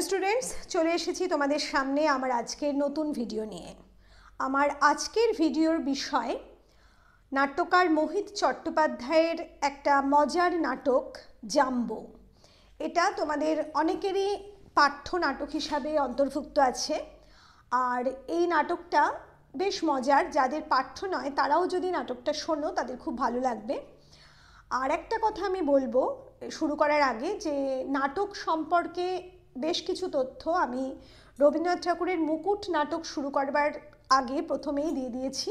Hello students চলে এসেছি তোমাদের সামনে আমার আজকের নতুন ভিডিও নিয়ে আমার আজকের ভিডিওর বিষয় নাট্যকার মোহিত চট্টোপাধ্যায়ের একটা মজার নাটক জাম্বো এটা তোমাদের অনেকেরই পাঠ্য নাটক হিসাবে অন্তর্ভুক্ত আছে আর এই নাটকটা বেশ মজার যাদের পাঠ্য নয় তারাও যদি নাটকটা শোনো তাদের খুব ভালো লাগবে আর একটা কথা আমি বলবো শুরু করার আগে যে নাটক সম্পর্কে বেশ কিছু তথ্য আমি রবীন্দ্রনাথ ঠাকুরের মুকুট নাটক শুরু করবার আগে প্রথমেই দিয়ে দিয়েছি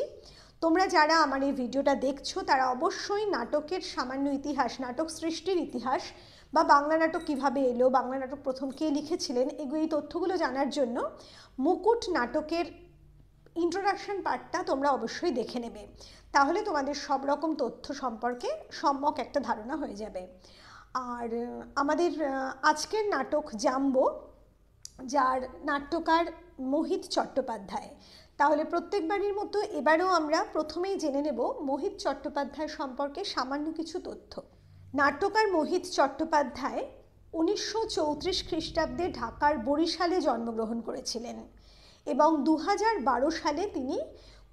তোমরা যারা আমার এই ভিডিওটা দেখছো তারা অবশ্যই নাটকের সামান্য ইতিহাস নাটক সৃষ্টির ইতিহাস বা বাংলা নাটক কিভাবে এলো বাংলা নাটক প্রথম কে লিখেছিলেন এই তথ্যগুলো জানার জন্য মুকুট নাটকের ইন্ট্রোডাকশন পার্টটা তোমরা অবশ্যই দেখে নেবে তাহলে তোমাদের সব রকম তথ্য সম্পর্কে সম্যক একটা ধারণা হয়ে যাবে আর আমাদের আজকের নাটক জাম্বো যার নাট্যকার মোহিত চট্টোপাধ্যায় তাহলে প্রত্যেকবারের মতো এবারেও আমরা প্রথমেই জেনে নেব মোহিত চট্টোপাধ্যায় সম্পর্কে সামান্য কিছু তথ্য নাট্যকার মোহিত চট্টোপাধ্যায় উনিশশো চৌত্রিশ খ্রিস্টাব্দে ঢাকার বরিশালে জন্মগ্রহণ করেছিলেন এবং দু সালে তিনি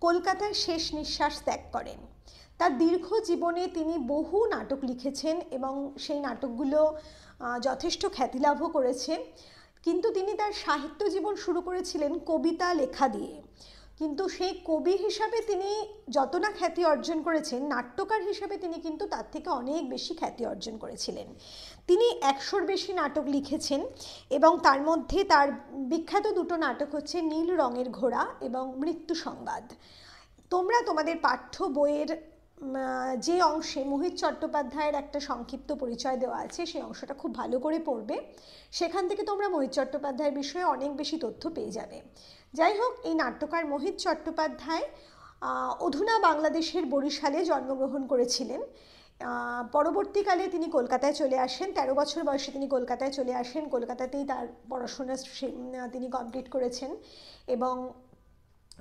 কলকাতায় শেষ নিঃশ্বাস ত্যাগ করেন তার দীর্ঘ জীবনে তিনি বহু নাটক লিখেছেন এবং সেই নাটকগুলো যথেষ্ট খ্যাতিলাভও করেছে কিন্তু তিনি তার সাহিত্য জীবন শুরু করেছিলেন কবিতা লেখা দিয়ে কিন্তু সেই কবি হিসাবে তিনি যত না খ্যাতি অর্জন করেছেন নাট্যকার হিসাবে তিনি কিন্তু তার থেকে অনেক বেশি খ্যাতি অর্জন করেছিলেন তিনি একশোর বেশি নাটক লিখেছেন এবং তার মধ্যে তার বিখ্যাত দুটো নাটক হচ্ছে নীল রঙের ঘোড়া এবং মৃত্যু সংবাদ তোমরা তোমাদের পাঠ্য বইয়ের যে অংশে মোহিত চট্টোপাধ্যায়ের একটা সংক্ষিপ্ত পরিচয় দেওয়া আছে সেই অংশটা খুব ভালো করে পড়বে সেখান থেকে তোমরা মোহিত চট্টোপাধ্যায়ের বিষয়ে অনেক বেশি তথ্য পেয়ে যাবে যাই হোক এই নাট্যকার মোহিত চট্টোপাধ্যায় অধুনা বাংলাদেশের বরিশালে জন্মগ্রহণ করেছিলেন পরবর্তীকালে তিনি কলকাতায় চলে আসেন তেরো বছর বয়সে তিনি কলকাতায় চলে আসেন কলকাতাতেই তার পড়াশোনা তিনি কমপ্লিট করেছেন এবং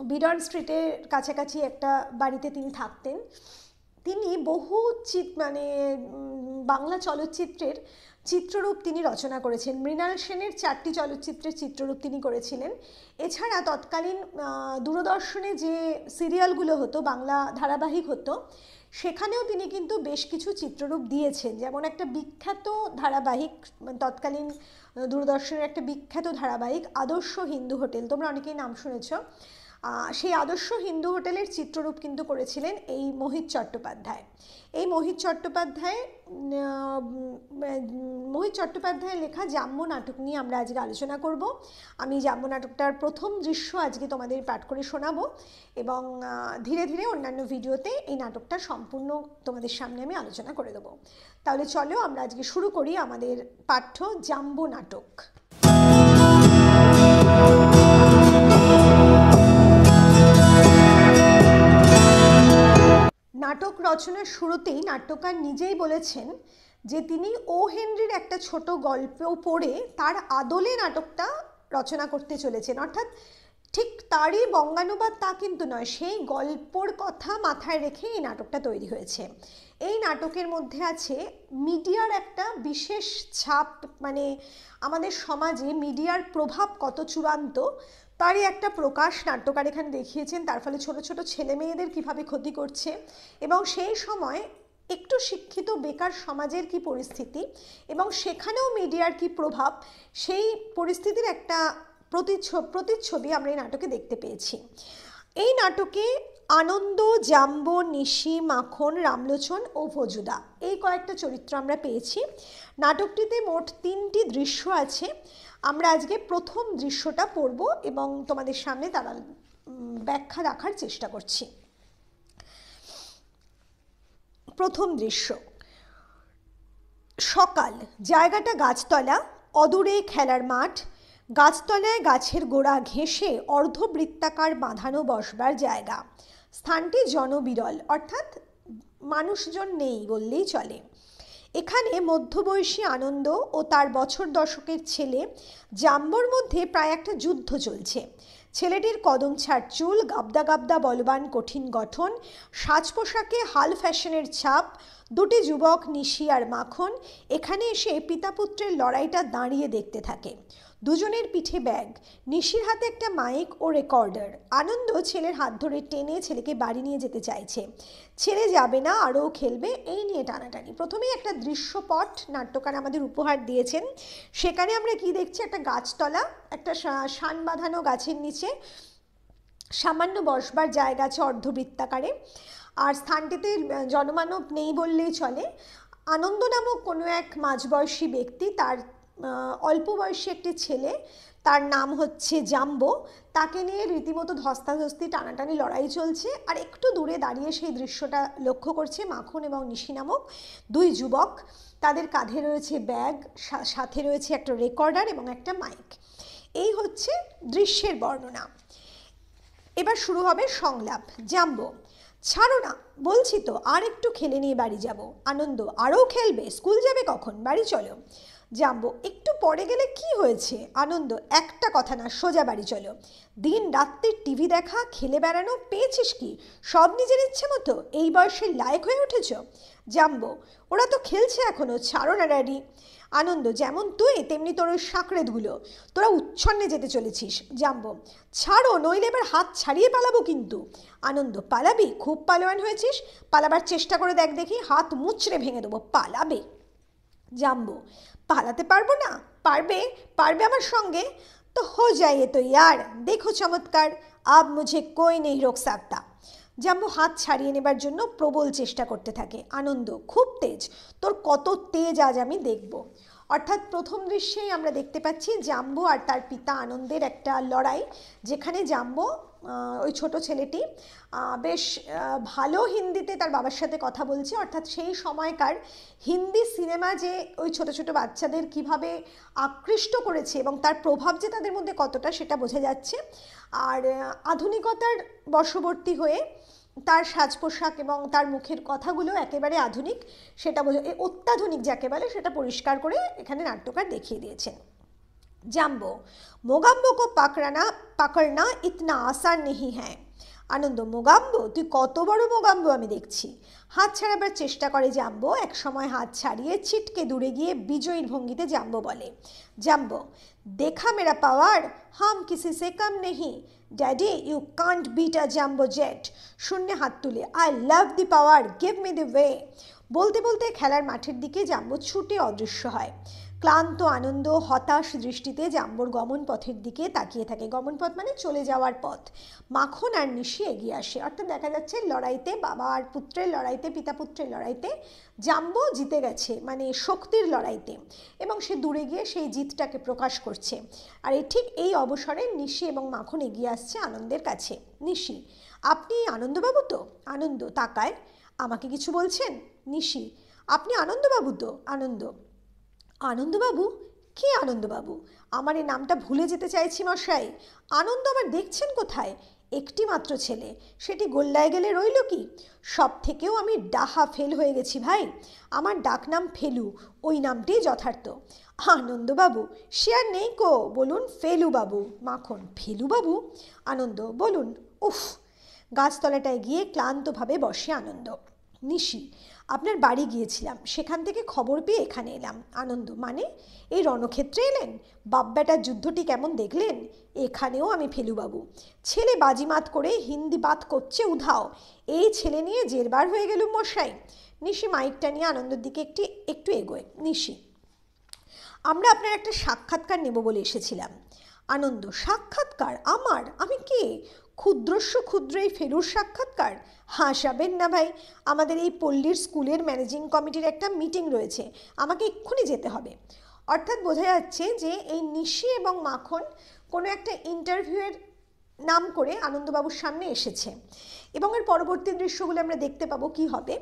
বিডন স্ট্রিটের কাছাকাছি একটা বাড়িতে তিনি থাকতেন তিনি বহু চিত মানে বাংলা চলচ্চিত্রের চিত্ররূপ তিনি রচনা করেছেন মৃণাল সেনের চারটি চলচ্চিত্রের চিত্ররূপ তিনি করেছিলেন এছাড়া তৎকালীন দূরদর্শনে যে সিরিয়ালগুলো হতো বাংলা ধারাবাহিক হতো সেখানেও তিনি কিন্তু বেশ কিছু চিত্ররূপ দিয়েছেন যেমন একটা বিখ্যাত ধারাবাহিক মানে তৎকালীন দূরদর্শনের একটা বিখ্যাত ধারাবাহিক আদর্শ হিন্দু হোটেল তোমরা অনেকেই নাম শুনেছ সেই আদর্শ হিন্দু হোটেলের চিত্ররূপ কিন্তু করেছিলেন এই মোহিত চট্টোপাধ্যায় এই মোহিত চট্টোপাধ্যায় মোহিত চট্টোপাধ্যায় লেখা জাম্য নাটক নিয়ে আমরা আজকে আলোচনা করব আমি জাম্য নাটকটার প্রথম দৃশ্য আজকে তোমাদের পাঠ করে শোনাবো এবং ধীরে ধীরে অন্যান্য ভিডিওতে এই নাটকটা সম্পূর্ণ তোমাদের সামনে আমি আলোচনা করে দেবো তাহলে চলো আমরা আজকে শুরু করি আমাদের পাঠ্য জাম্ব নাটক নাটক রচনার শুরুতেই নাট্যকার নিজেই বলেছেন যে তিনি ও হেনরির একটা ছোট গল্প পড়ে তার আদলে নাটকটা রচনা করতে চলেছেন অর্থাৎ ঠিক তারই বঙ্গানুবাদ তা কিন্তু নয় সেই গল্পর কথা মাথায় রেখে এই নাটকটা তৈরি হয়েছে এই নাটকের মধ্যে আছে মিডিয়ার একটা বিশেষ ছাপ মানে আমাদের সমাজে মিডিয়ার প্রভাব কত চূড়ান্ত তারই একটা প্রকাশ নাট্যকার এখানে দেখিয়েছেন তার ফলে ছোট ছোট ছেলে মেয়েদের কীভাবে ক্ষতি করছে এবং সেই সময় একটু শিক্ষিত বেকার সমাজের কি পরিস্থিতি এবং সেখানেও মিডিয়ার কি প্রভাব সেই পরিস্থিতির একটা প্রতিচ্ছবি আমরা এই নাটকে দেখতে পেয়েছি এই নাটকে আনন্দ জাম্ব নিশি মাখন রামলোচন ও ভজুদা এই কয়েকটা চরিত্র আমরা পেয়েছি নাটকটিতে মোট তিনটি দৃশ্য আছে আমরা আজকে প্রথম দৃশ্যটা পড়ব এবং তোমাদের সামনে তারা ব্যাখ্যা রাখার চেষ্টা করছি প্রথম দৃশ্য সকাল জায়গাটা গাছতলা অদূরে খেলার মাঠ গাছতলায় গাছের গোড়া ঘেঁষে অর্ধবৃত্তাকার বাঁধানো বসবার জায়গা স্থানটি জনবিরল অর্থাৎ মানুষজন নেই বললেই চলে এখানে মধ্যবয়সী আনন্দ ও তার বছর দশকের ছেলে জাম্বর মধ্যে প্রায় একটা যুদ্ধ চলছে ছেলেটির কদম ছাড় চুল গাবদা গাবদা বলবান কঠিন গঠন সাজ পোশাকে হাল ফ্যাশনের ছাপ দুটি যুবক নিশি আর মাখন এখানে এসে পিতাপুত্রের লড়াইটা দাঁড়িয়ে দেখতে থাকে দুজনের পিঠে ব্যাগ নিশির হাতে একটা মাইক ও রেকর্ডার আনন্দ ছেলের হাত ধরে টেনে ছেলেকে বাড়ি নিয়ে যেতে চাইছে ছেলে যাবে না আরও খেলবে এই নিয়ে টানাটানি প্রথমেই একটা দৃশ্যপট নাট্যকার আমাদের উপহার দিয়েছেন সেখানে আমরা কি দেখছি একটা গাছতলা একটা শান বাঁধানো গাছের নিচে সামান্য বসবার জায়গা আছে অর্ধবৃত্তাকারে আর স্থানটিতে জনমানব নেই বললেই চলে আনন্দ নামক কোনো এক মাঝবয়সী ব্যক্তি তার অল্প বয়সী একটি ছেলে তার নাম হচ্ছে জাম্বো তাকে নিয়ে রীতিমতো ধস্তাধস্তি টানাটানি লড়াই চলছে আর একটু দূরে দাঁড়িয়ে সেই দৃশ্যটা লক্ষ্য করছে মাখন এবং নিশি নামক দুই যুবক তাদের কাঁধে রয়েছে ব্যাগ সাথে রয়েছে একটা রেকর্ডার এবং একটা মাইক এই হচ্ছে দৃশ্যের বর্ণনা এবার শুরু হবে সংলাপ জাম্বো ছাড়ো না বলছি তো আর একটু খেলে নিয়ে বাড়ি যাব আনন্দ আরও খেলবে স্কুল যাবে কখন বাড়ি চলো যাব একটু পরে গেলে কি হয়েছে আনন্দ একটা কথা না সোজা বাড়ি চলো দিন রাত্রে টিভি দেখা খেলে বেড়ানো পেয়েছিস কি সব নিজের ইচ্ছে মতো এই বয়সে লায়ক হয়ে উঠেছ জাম্বো ওরা তো খেলছে এখনও ছাড়ো না ড্যাডি আনন্দ যেমন তুই তেমনি তোর ওই সাঁকড়ে ধুলো তোরা উচ্ছন্নে যেতে চলেছিস জাম্বো ছাড়ো নইলে এবার হাত ছাড়িয়ে পালাবো কিন্তু আনন্দ পালাবি খুব পালোয়ান হয়েছিস পালাবার চেষ্টা করে দেখ দেখি হাত মুচড়ে ভেঙে দেবো পালাবে জাম্বো পালাতে পারবো না পারবে পারবে আমার সঙ্গে তো হো যাইয়ে তো ইয়ার দেখো চমৎকার আব মুঝে কই নেই রোগ সাকতা জাম্বু হাত ছাড়িয়ে নেবার জন্য প্রবল চেষ্টা করতে থাকে আনন্দ খুব তেজ তোর কত তেজ আজ আমি দেখব অর্থাৎ প্রথম দৃশ্যেই আমরা দেখতে পাচ্ছি জাম্বু আর তার পিতা আনন্দের একটা লড়াই যেখানে জাম্বু ওই ছোট ছেলেটি বেশ ভালো হিন্দিতে তার বাবার সাথে কথা বলছে অর্থাৎ সেই সময়কার হিন্দি সিনেমা যে ওই ছোট ছোট বাচ্চাদের কিভাবে আকৃষ্ট করেছে এবং তার প্রভাব যে তাদের মধ্যে কতটা সেটা বোঝা যাচ্ছে আর আধুনিকতার বশবর্তী হয়ে তার সাজ পোশাক এবং তার মুখের কথাগুলো একেবারে আধুনিক সেটা বোঝা অত্যাধুনিক যাকে বলে সেটা পরিষ্কার করে এখানে নাট্যকার দেখিয়ে দিয়েছেন জাম্বো মোগাম্বো কো পাকড়ানা পাকড়না ইতনা আসান নেহি হ্যাঁ আনন্দ মোগাম্বো তুই কত বড় মোগাম্বো আমি দেখছি হাত ছাড়াবার চেষ্টা করে জাম্বো এক সময় হাত ছাড়িয়ে ছিটকে দূরে গিয়ে বিজয়ীর ভঙ্গিতে জাম্বো বলে জাম্বো দেখা মেরা পাওয়ার হাম কিসি সে কাম নেহি daddy you can't beat a jumbo jet শূন্যে হাত তুলে I love the power give me the way বলতে বলতে খেলার মাঠের দিকে জাম্বো ছুটে অদৃশ্য হয় ক্লান্ত আনন্দ হতাশ দৃষ্টিতে জাম্বর গমন পথের দিকে তাকিয়ে থাকে গমন পথ মানে চলে যাওয়ার পথ মাখন আর নিশি এগিয়ে আসে অর্থাৎ দেখা যাচ্ছে লড়াইতে বাবা আর পুত্রের লড়াইতে পিতা পুত্রের লড়াইতে জাম্বো জিতে গেছে মানে শক্তির লড়াইতে এবং সে দূরে গিয়ে সেই জিতটাকে প্রকাশ করছে আর এই ঠিক এই অবসরে নিশি এবং মাখন এগিয়ে আসছে আনন্দের কাছে নিশি আপনি আনন্দবাবু তো আনন্দ তাকায় আমাকে কিছু বলছেন নিশি আপনি আনন্দবাবু তো আনন্দ আনন্দবাবু কে আনন্দবাবু আমার এই নামটা ভুলে যেতে চাইছি মশাই আনন্দ আবার দেখছেন কোথায় একটি মাত্র ছেলে সেটি গোল্লায় গেলে রইল কি সব থেকেও আমি ডাহা ফেল হয়ে গেছি ভাই আমার ডাকনাম ফেলু ওই নামটি যথার্থ আনন্দবাবু সে আর নেই কো বলুন ফেলুবাবু মাখন ফেলুবাবু আনন্দ বলুন উফ গাছতলাটায় গিয়ে ক্লান্তভাবে বসে আনন্দ নিশি আপনার বাড়ি গিয়েছিলাম সেখান থেকে খবর পেয়ে এখানে এলাম আনন্দ মানে এই রণক্ষেত্রে এলেন বাব্যাটার যুদ্ধটি কেমন দেখলেন এখানেও আমি ফেলুবাবু ছেলে বাজিমাত করে হিন্দি বাত করছে উধাও এই ছেলে নিয়ে জেরবার হয়ে গেল মশাই নিশি মাইকটা নিয়ে আনন্দের দিকে একটি একটু এগোয় নিশি আমরা আপনার একটা সাক্ষাৎকার নেব বলে এসেছিলাম আনন্দ সাক্ষাৎকার আমার আমি কে ক্ষুদ্রস্য ক্ষুদ্র এই ফেরুর সাক্ষাৎকার হাসাবেন না ভাই আমাদের এই পল্লীর স্কুলের ম্যানেজিং কমিটির একটা মিটিং রয়েছে আমাকে এক্ষুনি যেতে হবে অর্থাৎ বোঝা যাচ্ছে যে এই নিশি এবং মাখন কোনো একটা ইন্টারভিউয়ের নাম করে আনন্দবাবুর সামনে এসেছে এবং এর পরবর্তী দৃশ্যগুলো আমরা দেখতে পাবো কি হবে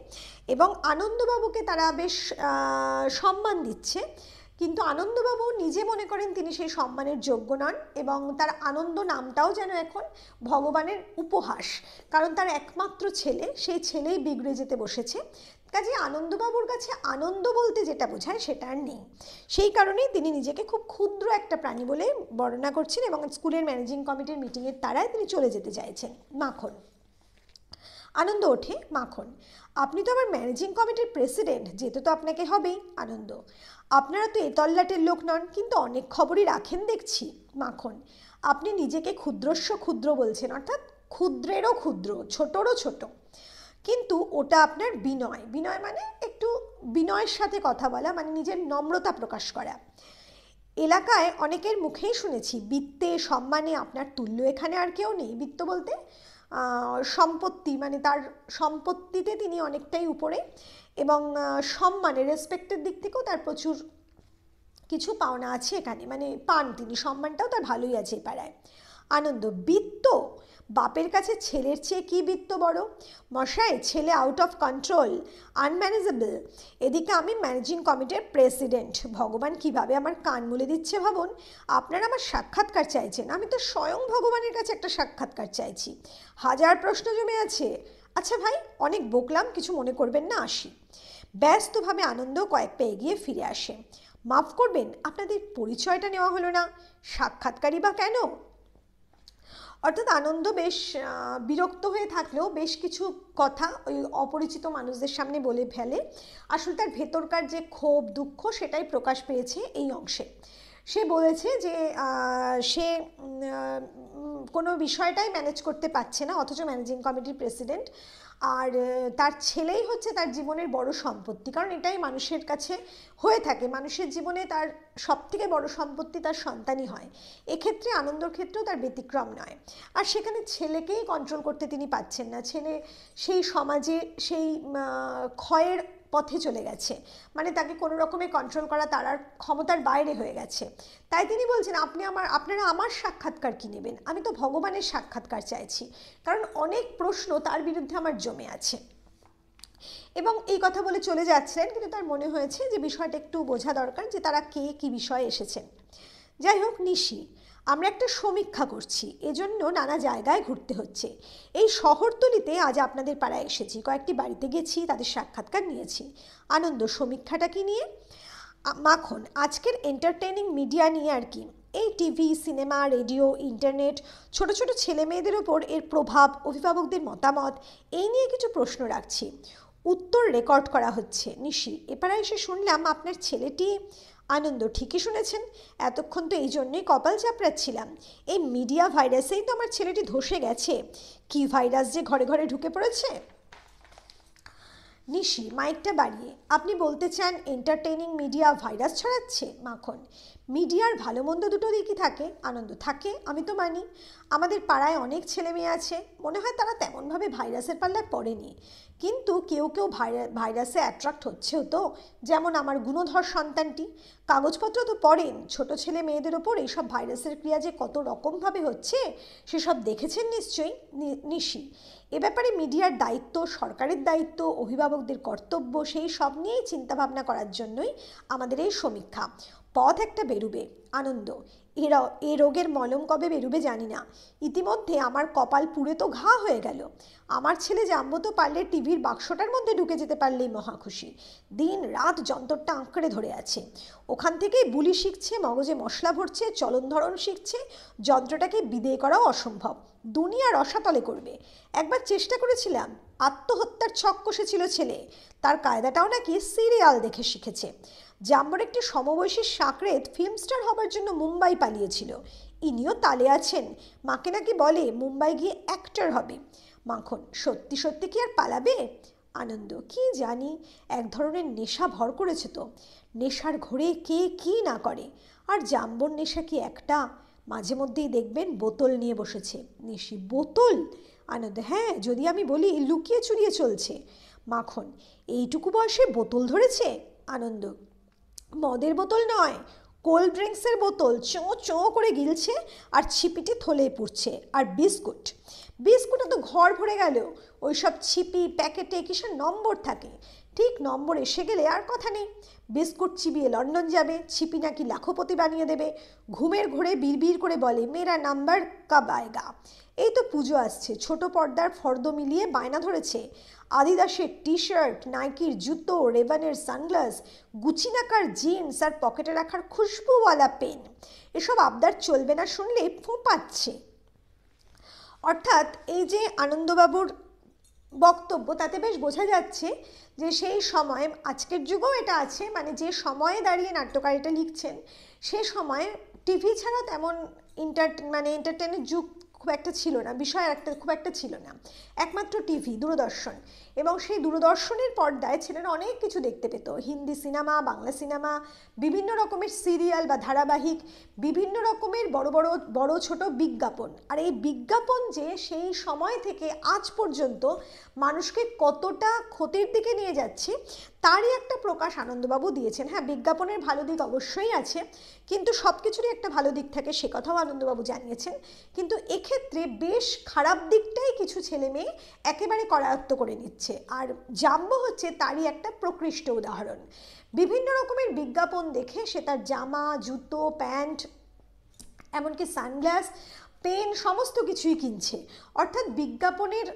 এবং আনন্দবাবুকে তারা বেশ সম্মান দিচ্ছে কিন্তু আনন্দবাবু নিজে মনে করেন তিনি সেই সম্মানের যোগ্য নন এবং তার আনন্দ নামটাও যেন এখন ভগবানের উপহাস কারণ তার একমাত্র ছেলে সেই ছেলেই বিগড়ে যেতে বসেছে কাজে আনন্দবাবুর কাছে আনন্দ বলতে যেটা বোঝায় সেটা আর নেই সেই কারণেই তিনি নিজেকে খুব ক্ষুদ্র একটা প্রাণী বলে বর্ণনা করছেন এবং স্কুলের ম্যানেজিং কমিটির মিটিংয়ের তারায় তিনি চলে যেতে চাইছেন মাখন আনন্দ ওঠে মাখন আপনি তো আবার ম্যানেজিং কমিটির প্রেসিডেন্ট যেতে তো আপনাকে হবেই আনন্দ আপনারা তো এতল্লাটের লোক নন কিন্তু অনেক খবরই রাখেন দেখছি মাখন আপনি নিজেকে ক্ষুদ্রস্ব ক্ষুদ্র বলছেন অর্থাৎ ক্ষুদ্রেরও ক্ষুদ্র ছোটোরও ছোট কিন্তু ওটা আপনার বিনয় বিনয় মানে একটু বিনয়ের সাথে কথা বলা মানে নিজের নম্রতা প্রকাশ করা এলাকায় অনেকের মুখেই শুনেছি বৃত্তে সম্মানে আপনার তুল্য এখানে আর কেউ নেই বৃত্ত বলতে সম্পত্তি মানে তার সম্পত্তিতে তিনি অনেকটাই উপরে এবং সম্মানে রেসপেক্টের দিক থেকেও তার প্রচুর কিছু পাওনা আছে এখানে মানে পান তিনি সম্মানটাও তার ভালোই আছে পাড়ায় আনন্দ বৃত্ত বাপের কাছে ছেলের চেয়ে কী বৃত্ত বড় মশাই ছেলে আউট অফ কন্ট্রোল আনম্যানেজেবল এদিকে আমি ম্যানেজিং কমিটির প্রেসিডেন্ট ভগবান কিভাবে আমার কান মুলে দিচ্ছে ভাবুন আপনারা আমার সাক্ষাৎকার চাইছেন আমি তো স্বয়ং ভগবানের কাছে একটা সাক্ষাৎকার চাইছি হাজার প্রশ্ন জমে আছে আচ্ছা ভাই অনেক বকলাম কিছু মনে করবেন না আসি ব্যস্তভাবে আনন্দ কয়েক পেয়ে গিয়ে ফিরে আসে মাফ করবেন আপনাদের পরিচয়টা নেওয়া হলো না সাক্ষাৎকারই বা কেন অর্থাৎ আনন্দ বেশ বিরক্ত হয়ে থাকলেও বেশ কিছু কথা ওই অপরিচিত মানুষদের সামনে বলে ফেলে আসলে তার ভেতরকার যে ক্ষোভ দুঃখ সেটাই প্রকাশ পেয়েছে এই অংশে সে বলেছে যে সে কোনো বিষয়টাই ম্যানেজ করতে পারছে না অথচ ম্যানেজিং কমিটির প্রেসিডেন্ট আর তার ছেলেই হচ্ছে তার জীবনের বড় সম্পত্তি কারণ এটাই মানুষের কাছে হয়ে থাকে মানুষের জীবনে তার সবথেকে বড় সম্পত্তি তার সন্তানই হয় এক্ষেত্রে আনন্দর ক্ষেত্রেও তার ব্যতিক্রম নয় আর সেখানে ছেলেকেই কন্ট্রোল করতে তিনি পাচ্ছেন না ছেলে সেই সমাজে সেই ক্ষয়ের পথে চলে গেছে মানে তাকে কোনো রকমে কন্ট্রোল করা তার আর ক্ষমতার বাইরে হয়ে গেছে তাই তিনি বলছেন আপনি আমার আপনারা আমার সাক্ষাৎকার কি নেবেন আমি তো ভগবানের সাক্ষাৎকার চাইছি কারণ অনেক প্রশ্ন তার বিরুদ্ধে আমার জমে আছে এবং এই কথা বলে চলে যাচ্ছেন কিন্তু তার মনে হয়েছে যে বিষয়টা একটু বোঝা দরকার যে তারা কে কি বিষয়ে এসেছেন যাই হোক নিশি আমরা একটা সমীক্ষা করছি এজন্য নানা জায়গায় ঘুরতে হচ্ছে এই শহরতলিতে আজ আপনাদের পাড়ায় এসেছি কয়েকটি বাড়িতে গেছি তাদের সাক্ষাৎকার নিয়েছি আনন্দ সমীক্ষাটা কি নিয়ে মাখন আজকের এন্টারটেনিং মিডিয়া নিয়ে আর কি এই টিভি সিনেমা রেডিও ইন্টারনেট ছোট ছোট ছেলে মেয়েদের ওপর এর প্রভাব অভিভাবকদের মতামত এই নিয়ে কিছু প্রশ্ন রাখছি উত্তর রেকর্ড করা হচ্ছে নিশি এপাড়ায় এসে শুনলাম আপনার ছেলেটি আনন্দ ঠিকই শুনেছেন এতক্ষণ তো এই জন্যই কপাল চাপড়াচ্ছিলাম এই মিডিয়া ভাইরাসেই তো আমার ছেলেটি ধসে গেছে কি ভাইরাস যে ঘরে ঘরে ঢুকে পড়েছে নিশি মাইকটা বাড়িয়ে আপনি বলতে চান এন্টারটেইনিং মিডিয়া ভাইরাস ছড়াচ্ছে মাখন মিডিয়ার ভালো মন্দ দুটো দিকই থাকে আনন্দ থাকে আমি তো মানি আমাদের পাড়ায় অনেক ছেলে মেয়ে আছে মনে হয় তারা তেমনভাবে ভাইরাসের পাল্লায় পড়েনি কিন্তু কেউ কেউ ভাইরাসে অ্যাট্রাক্ট হচ্ছেও তো যেমন আমার গুণধর সন্তানটি কাগজপত্র তো পড়েন ছোট ছেলে মেয়েদের ওপর এইসব ভাইরাসের ক্রিয়া যে কত রকমভাবে হচ্ছে সেসব দেখেছেন নিশ্চয়ই নিশি এ ব্যাপারে মিডিয়ার দায়িত্ব সরকারের দায়িত্ব অভিভাবকদের কর্তব্য সেই সব নিয়েই চিন্তাভাবনা করার জন্যই আমাদের এই সমীক্ষা পথ একটা বেরুবে আনন্দ এরা এ রোগের মলম কবে বেরুবে জানি না ইতিমধ্যে আমার কপাল পুড়ে তো ঘা হয়ে গেল আমার ছেলে তো পারলে টিভির বাক্সটার মধ্যে ঢুকে যেতে পারলেই মহাখুশি দিন রাত যন্ত্রটা আঁকড়ে ধরে আছে ওখান থেকেই বুলি শিখছে মগজে মশলা ভরছে চলন ধরন শিখছে যন্ত্রটাকে বিদেয় করাও অসম্ভব দুনিয়া রসাতলে করবে একবার চেষ্টা করেছিলাম আত্মহত্যার ছক ছিল ছেলে তার কায়দাটাও নাকি সিরিয়াল দেখে শিখেছে জাম্বর একটি সমবয়সী সাঁকরেত ফিল্ম স্টার হবার জন্য মুম্বাই পালিয়েছিল ইনিও তালে আছেন মাকে নাকি বলে মুম্বাই গিয়ে অ্যাক্টর হবে মাখন সত্যি সত্যি কি আর পালাবে আনন্দ কি জানি এক ধরনের নেশা ভর করেছে তো নেশার ঘোরে কে কি না করে আর জাম্বন নেশা কি একটা মাঝে মধ্যেই দেখবেন বোতল নিয়ে বসেছে নেশি বোতল আনন্দ হ্যাঁ যদি আমি বলি লুকিয়ে চুরিয়ে চলছে মাখন এইটুকু বয়সে বোতল ধরেছে আনন্দ মদের বোতল নয় কোল্ড ড্রিঙ্কসের বোতল চোঁ চোঁ করে গিলছে আর ছিপিটি থলে পুড়ছে আর বিস্কুট বিস্কুটে তো ঘর ভরে গেল ওই সব ছিপি প্যাকেটে কিসের নম্বর থাকে ঠিক নম্বর এসে গেলে আর কথা নেই বিস্কুট চিবিয়ে লন্ডন যাবে ছিপি নাকি লাখপতি বানিয়ে দেবে ঘুমের ঘোরে বিড়বিড় করে বলে মেরা নাম্বার কব আয়গা এই তো পুজো আসছে ছোট পর্দার ফর্দ মিলিয়ে বায়না ধরেছে আদিদাসের টি শার্ট নাইকির জুতো রেবানের সানগ্লাস গুচিনাকার জিন্স আর পকেটে রাখার খুশবুওয়ালা পেন এসব আবদার চলবে না শুনলে ফোঁপাচ্ছে অর্থাৎ এই যে আনন্দবাবুর বক্তব্য তাতে বেশ বোঝা যাচ্ছে যে সেই সময় আজকের যুগেও এটা আছে মানে যে সময়ে দাঁড়িয়ে নাট্যকারীটা লিখছেন সে সময় টিভি ছাড়া তেমন ইন্টার মানে এন্টারটেনের যুগ খুব একটা ছিল না বিষয় একটা খুব একটা ছিল না একমাত্র টিভি দূরদর্শন এবং সেই দূরদর্শনের পর্দায় ছেলেরা অনেক কিছু দেখতে পেত হিন্দি সিনেমা বাংলা সিনেমা বিভিন্ন রকমের সিরিয়াল বা ধারাবাহিক বিভিন্ন রকমের বড় বড় বড় ছোট বিজ্ঞাপন আর এই বিজ্ঞাপন যে সেই সময় থেকে আজ পর্যন্ত মানুষকে কতটা ক্ষতির দিকে নিয়ে যাচ্ছে তারই একটা প্রকাশ আনন্দবাবু দিয়েছেন হ্যাঁ বিজ্ঞাপনের ভালো দিক অবশ্যই আছে কিন্তু সব কিছুরই একটা ভালো দিক থাকে সে কথাও আনন্দবাবু জানিয়েছেন কিন্তু এক্ষেত্রে বেশ খারাপ দিকটাই কিছু ছেলে মেয়ে একেবারে করায়ত্ত করে নিচ্ছে দিচ্ছে আর জাম্ব হচ্ছে তারই একটা প্রকৃষ্ট উদাহরণ বিভিন্ন রকমের বিজ্ঞাপন দেখে সে তার জামা জুতো প্যান্ট এমনকি সানগ্লাস পেন সমস্ত কিছুই কিনছে অর্থাৎ বিজ্ঞাপনের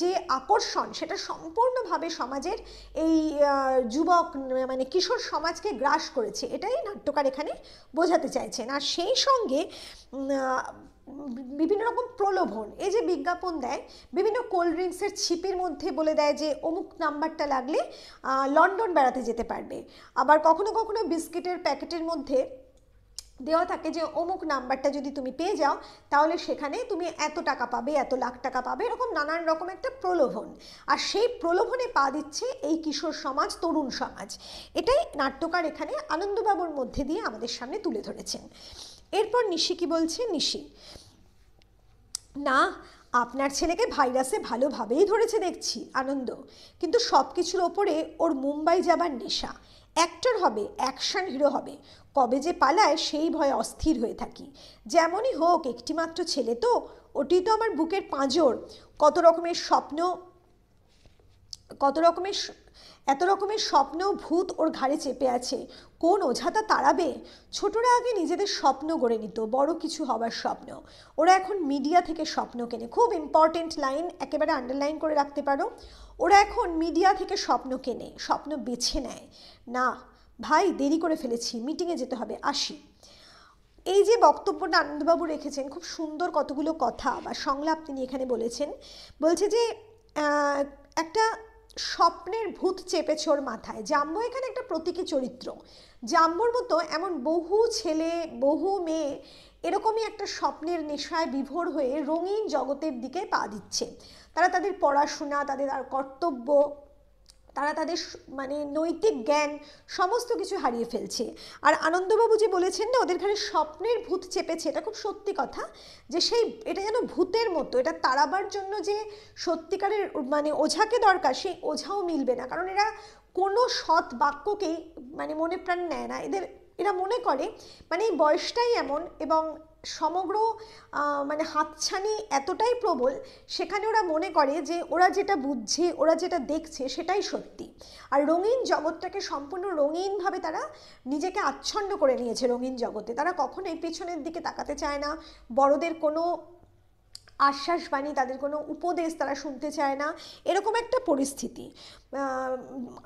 যে আকর্ষণ সেটা সম্পূর্ণভাবে সমাজের এই যুবক মানে কিশোর সমাজকে গ্রাস করেছে এটাই নাট্যকার এখানে বোঝাতে চাইছেন আর সেই সঙ্গে বিভিন্ন রকম প্রলোভন এই যে বিজ্ঞাপন দেয় বিভিন্ন কোল্ড ড্রিঙ্কসের ছিপির মধ্যে বলে দেয় যে অমুক নাম্বারটা লাগলে লন্ডন বেড়াতে যেতে পারবে আবার কখনো কখনো বিস্কিটের প্যাকেটের মধ্যে দেওয়া থাকে যে অমুক নাম্বারটা যদি তুমি পেয়ে যাও তাহলে সেখানে তুমি এত টাকা পাবে এত লাখ টাকা পাবে এরকম নানান রকম একটা প্রলোভন আর সেই প্রলোভনে পা দিচ্ছে এই কিশোর সমাজ তরুণ সমাজ এটাই নাট্যকার এখানে আনন্দবাবুর মধ্যে দিয়ে আমাদের সামনে তুলে ধরেছেন এরপর নিশি কি বলছে নিশি না আপনার ছেলেকে ভাইরাসে ভালোভাবেই ধরেছে দেখছি আনন্দ কিন্তু সব কিছুর ওপরে ওর মুম্বাই যাবার নেশা অ্যাক্টর হবে অ্যাকশন হিরো হবে কবে যে পালায় সেই ভয়ে অস্থির হয়ে থাকি যেমনই হোক একটিমাত্র ছেলে তো ওটি তো আমার বুকের পাঁজর কত রকমের স্বপ্ন কত রকমের এত রকমের স্বপ্নেও ভূত ওর ঘাড়ে চেপে আছে কোন ওঝাতা তাড়াবে ছোটরা আগে নিজেদের স্বপ্ন গড়ে নিত বড় কিছু হবার স্বপ্ন ওরা এখন মিডিয়া থেকে স্বপ্ন কেনে খুব ইম্পর্টেন্ট লাইন একেবারে আন্ডারলাইন করে রাখতে পারো ওরা এখন মিডিয়া থেকে স্বপ্ন কেনে স্বপ্ন বেছে নেয় না ভাই দেরি করে ফেলেছি মিটিংয়ে যেতে হবে আসি এই যে বক্তব্যটা আনন্দবাবু রেখেছেন খুব সুন্দর কতগুলো কথা বা সংলাপ তিনি এখানে বলেছেন বলছে যে একটা স্বপ্নের ভূত চেপেছে ওর মাথায় জাম্বো এখানে একটা প্রতীকী চরিত্র জাম্বোর মতো এমন বহু ছেলে বহু মেয়ে এরকমই একটা স্বপ্নের নেশায় বিভোর হয়ে রঙিন জগতের দিকে পা দিচ্ছে তারা তাদের পড়াশোনা তাদের আর কর্তব্য তারা তাদের মানে নৈতিক জ্ঞান সমস্ত কিছু হারিয়ে ফেলছে আর আনন্দবাবু যে বলেছেন না ওদের ঘরে স্বপ্নের ভূত চেপেছে এটা খুব সত্যি কথা যে সেই এটা যেন ভূতের মতো এটা তাড়াবার জন্য যে সত্যিকারের মানে ওঝাকে দরকার সেই ওঝাও মিলবে না কারণ এরা কোনো সৎ বাক্যকেই মানে মনে প্রাণ নেয় না এদের এরা মনে করে মানে এই বয়সটাই এমন এবং সমগ্র মানে হাতছানি এতটাই প্রবল সেখানে ওরা মনে করে যে ওরা যেটা বুঝছে ওরা যেটা দেখছে সেটাই সত্যি আর রঙিন জগৎটাকে সম্পূর্ণ রঙিনভাবে তারা নিজেকে আচ্ছন্ন করে নিয়েছে রঙিন জগতে তারা কখনোই পেছনের দিকে তাকাতে চায় না বড়দের কোনো আশ্বাসবাণী তাদের কোনো উপদেশ তারা শুনতে চায় না এরকম একটা পরিস্থিতি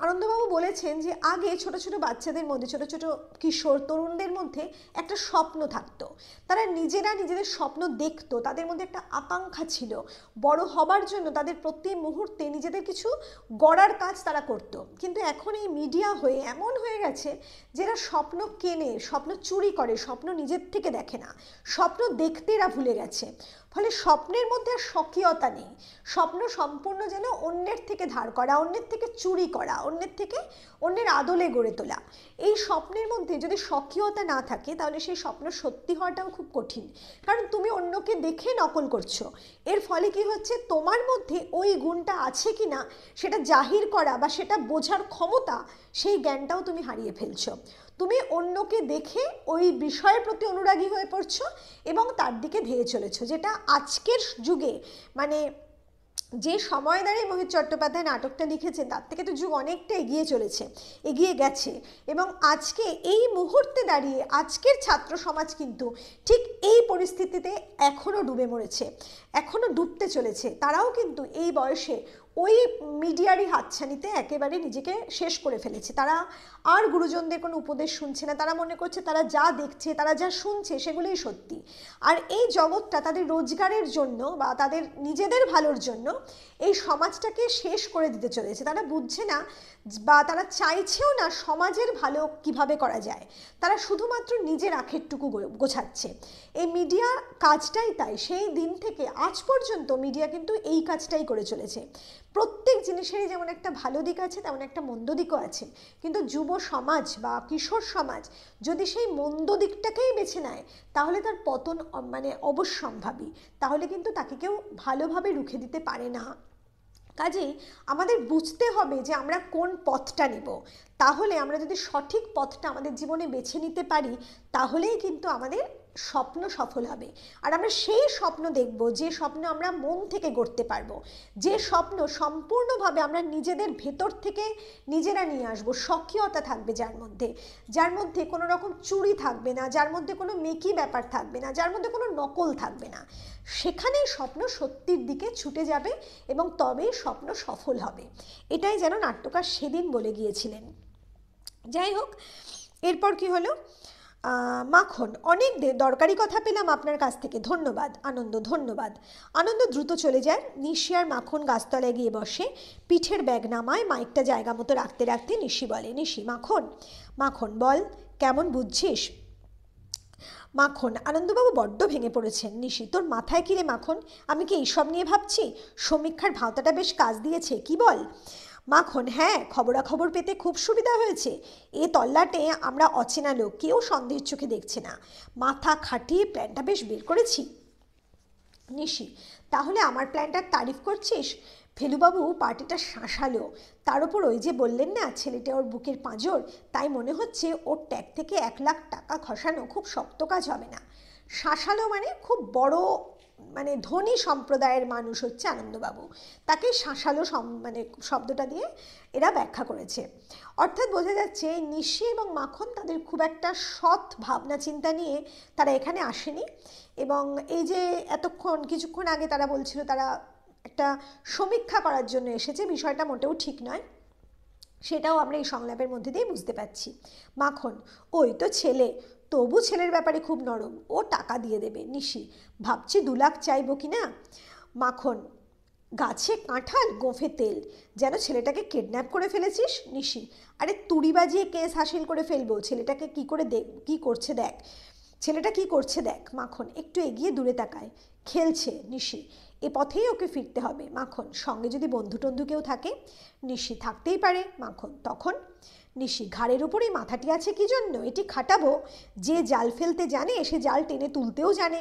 আনন্দবাবু বলেছেন যে আগে ছোট ছোট বাচ্চাদের মধ্যে ছোট ছোট কিশোর তরুণদের মধ্যে একটা স্বপ্ন থাকতো তারা নিজেরা নিজেদের স্বপ্ন দেখতো তাদের মধ্যে একটা আকাঙ্ক্ষা ছিল বড় হবার জন্য তাদের প্রতি মুহূর্তে নিজেদের কিছু গড়ার কাজ তারা করত কিন্তু এখন এই মিডিয়া হয়ে এমন হয়ে গেছে যারা স্বপ্ন কেনে স্বপ্ন চুরি করে স্বপ্ন নিজের থেকে দেখে না স্বপ্ন দেখতে এরা ভুলে গেছে ফলে স্বপ্নের মধ্যে আর স্বকীয়তা নেই স্বপ্ন সম্পূর্ণ যেন অন্যের থেকে ধার করা অন্যের থেকে চুরি করা অন্যের থেকে অন্যের আদলে গড়ে তোলা এই স্বপ্নের মধ্যে যদি স্বকীয়তা না থাকে তাহলে সেই স্বপ্ন সত্যি হওয়াটাও খুব কঠিন কারণ তুমি অন্যকে দেখে নকল করছো এর ফলে কি হচ্ছে তোমার মধ্যে ওই গুণটা আছে কি না সেটা জাহির করা বা সেটা বোঝার ক্ষমতা সেই জ্ঞানটাও তুমি হারিয়ে ফেলছো তুমি অন্যকে দেখে ওই বিষয়ের প্রতি অনুরাগী হয়ে পড়ছো এবং তার দিকে ধেয়ে চলেছো যেটা আজকের যুগে মানে যে সময় দাঁড়িয়ে মোহিত চট্টোপাধ্যায় নাটকটা লিখেছেন তার থেকে তো যুগ অনেকটা এগিয়ে চলেছে এগিয়ে গেছে এবং আজকে এই মুহূর্তে দাঁড়িয়ে আজকের ছাত্র সমাজ কিন্তু ঠিক এই পরিস্থিতিতে এখনও ডুবে মরেছে এখনও ডুবতে চলেছে তারাও কিন্তু এই বয়সে ওই মিডিয়ারই হাতছানিতে একেবারে নিজেকে শেষ করে ফেলেছে তারা আর গুরুজনদের কোনো উপদেশ শুনছে না তারা মনে করছে তারা যা দেখছে তারা যা শুনছে সেগুলোই সত্যি আর এই জগৎটা তাদের রোজগারের জন্য বা তাদের নিজেদের ভালোর জন্য এই সমাজটাকে শেষ করে দিতে চলেছে তারা বুঝছে না বা তারা চাইছেও না সমাজের ভালো কিভাবে করা যায় তারা শুধুমাত্র নিজের আখেরটুকু গোছাচ্ছে এই মিডিয়া কাজটাই তাই সেই দিন থেকে আজ পর্যন্ত মিডিয়া কিন্তু এই কাজটাই করে চলেছে প্রত্যেক জিনিসেরই যেমন একটা ভালো দিক আছে তেমন একটা মন্দ দিকও আছে কিন্তু যুব সমাজ বা কিশোর সমাজ যদি সেই মন্দ দিকটাকেই বেছে নেয় তাহলে তার পতন মানে অবশ্যম্ভাবী তাহলে কিন্তু তাকে কেউ ভালোভাবে রুখে দিতে পারে না কাজেই আমাদের বুঝতে হবে যে আমরা কোন পথটা নেব তাহলে আমরা যদি সঠিক পথটা আমাদের জীবনে বেছে নিতে পারি তাহলেই কিন্তু আমাদের স্বপ্ন সফল হবে আর আমরা সেই স্বপ্ন দেখব যে স্বপ্ন আমরা মন থেকে গড়তে পারবো যে স্বপ্ন সম্পূর্ণভাবে আমরা নিজেদের ভেতর থেকে নিজেরা নিয়ে আসবো সক্রিয়তা থাকবে যার মধ্যে যার মধ্যে কোনো রকম চুরি থাকবে না যার মধ্যে কোনো মেকি ব্যাপার থাকবে না যার মধ্যে কোনো নকল থাকবে না সেখানেই স্বপ্ন সত্যির দিকে ছুটে যাবে এবং তবেই স্বপ্ন সফল হবে এটাই যেন নাট্যকার সেদিন বলে গিয়েছিলেন যাই হোক এরপর কি হলো মাখন অনেক দরকারি কথা পেলাম আপনার কাছ থেকে ধন্যবাদ আনন্দ ধন্যবাদ আনন্দ দ্রুত চলে যায় নিশিয়ার মাখন গাছতলায় গিয়ে বসে পিঠের ব্যাগ নামায় মাইকটা জায়গা মতো রাখতে রাখতে নিশি বলে নিশি মাখন মাখন বল কেমন বুঝছিস মাখন আনন্দবাবু বড্ড ভেঙে পড়েছেন নিশি তোর মাথায় কিরে মাখন আমি কি এইসব নিয়ে ভাবছি সমীক্ষার ভাওতাটা বেশ কাজ দিয়েছে কি বল মাখন হ্যাঁ খবরাখবর পেতে খুব সুবিধা হয়েছে এ তল্লাটে আমরা অচেনা লোক কেউ সন্দেহের চোখে দেখছে না মাথা খাটিয়ে প্ল্যানটা বেশ বের করেছি নিশি তাহলে আমার প্ল্যানটার তারিফ করছিস ফেলুবাবু পার্টিটা শাঁসালো তার ওপর ওই যে বললেন না ছেলেটা ওর বুকের পাঁজর তাই মনে হচ্ছে ওর ট্যাগ থেকে এক লাখ টাকা খসানো খুব শক্ত কাজ হবে না শাঁসালো মানে খুব বড় মানে ধনী সম্প্রদায়ের মানুষ হচ্ছে আনন্দবাবু তাকে শাঁসালো মানে শব্দটা দিয়ে এরা ব্যাখ্যা করেছে অর্থাৎ বোঝা যাচ্ছে নিশি এবং মাখন তাদের খুব একটা সৎ ভাবনা চিন্তা নিয়ে তারা এখানে আসেনি এবং এই যে এতক্ষণ কিছুক্ষণ আগে তারা বলছিল তারা একটা সমীক্ষা করার জন্য এসেছে বিষয়টা মোটেও ঠিক নয় সেটাও আমরা এই সংলাপের মধ্যে দিয়ে বুঝতে পারছি মাখন ওই তো ছেলে তবু ছেলের ব্যাপারে খুব নরম ও টাকা দিয়ে দেবে নিশি ভাবছি দু লাখ চাইবো কি না মাখন গাছে কাঁঠাল গোফে তেল যেন ছেলেটাকে কিডন্যাপ করে ফেলেছিস নিশি আরে তুড়ি বাজিয়ে কেস হাসিল করে ফেলবো ছেলেটাকে কি করে দেখ কী করছে দেখ ছেলেটা কি করছে দেখ মাখন একটু এগিয়ে দূরে তাকায় খেলছে নিশি এ পথেই ওকে ফিরতে হবে মাখন সঙ্গে যদি বন্ধু টন্ধু কেউ থাকে নিশি থাকতেই পারে মাখন তখন নিশি ঘাড়ের ওপরেই মাথাটি আছে কি জন্য এটি খাটাবো যে জাল ফেলতে জানে সে জাল টেনে তুলতেও জানে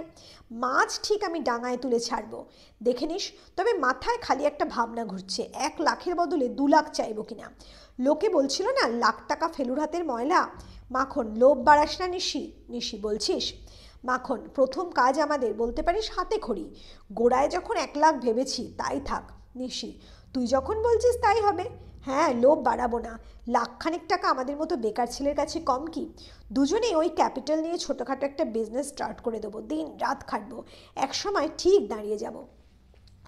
মাছ ঠিক আমি ডাঙায় তুলে ছাড়বো দেখে নিস তবে মাথায় খালি একটা ভাবনা ঘুরছে এক লাখের বদলে দু লাখ চাইবো কিনা লোকে বলছিল না লাখ টাকা ফেলুর হাতের ময়লা মাখন লোভ বাড়াস না নিশি নিশি বলছিস মাখন প্রথম কাজ আমাদের বলতে পারিস হাতে খড়ি গোড়ায় যখন এক লাখ ভেবেছি তাই থাক নিশি তুই যখন বলছিস তাই হবে হ্যাঁ লোভ বাড়াবো না লাখখানেক টাকা আমাদের মতো বেকার ছেলের কাছে কম কি দুজনেই ওই ক্যাপিটাল নিয়ে ছোটোখাটো একটা বিজনেস স্টার্ট করে দেবো দিন রাত খাটবো একসময় ঠিক দাঁড়িয়ে যাবো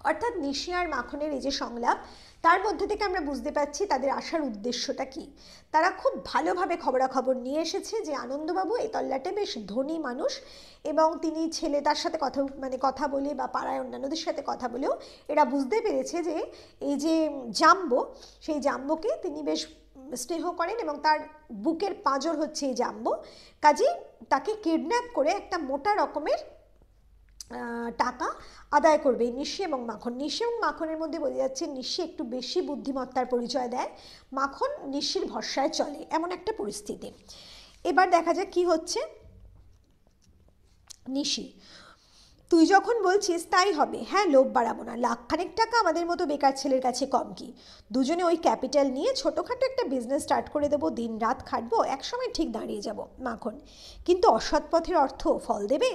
অর্থাৎ নিশি আর মাখনের এই যে সংলাপ তার মধ্যে থেকে আমরা বুঝতে পারছি তাদের আসার উদ্দেশ্যটা কি তারা খুব ভালোভাবে খবরাখবর নিয়ে এসেছে যে আনন্দবাবু এই তল্লাটে বেশ ধনী মানুষ এবং তিনি ছেলে তার সাথে কথা মানে কথা বলে বা পাড়ায় অন্যান্যদের সাথে কথা বলেও এরা বুঝতে পেরেছে যে এই যে জাম্বো সেই জাম্বোকে তিনি বেশ স্নেহ করেন এবং তার বুকের পাঁজর হচ্ছে এই জাম্বো কাজেই তাকে কিডন্যাপ করে একটা মোটা রকমের টাকা আদায় করবে নিশি এবং মাখন নিশি এবং মাখনের মধ্যে বোঝা যাচ্ছে নিশি একটু বেশি বুদ্ধিমত্তার পরিচয় দেয় মাখন নিশির ভরসায় চলে এমন একটা পরিস্থিতি এবার দেখা যাক কি হচ্ছে নিশি তুই যখন বলছিস তাই হবে হ্যাঁ লোভ বাড়াবো না লাখখানেক টাকা আমাদের মতো বেকার ছেলের কাছে কম কি দুজনে ওই ক্যাপিটাল নিয়ে ছোটোখাটো একটা বিজনেস স্টার্ট করে দেবো দিন রাত খাটবো একসময় ঠিক দাঁড়িয়ে যাব মাখন কিন্তু অসৎ পথের অর্থ ফল দেবে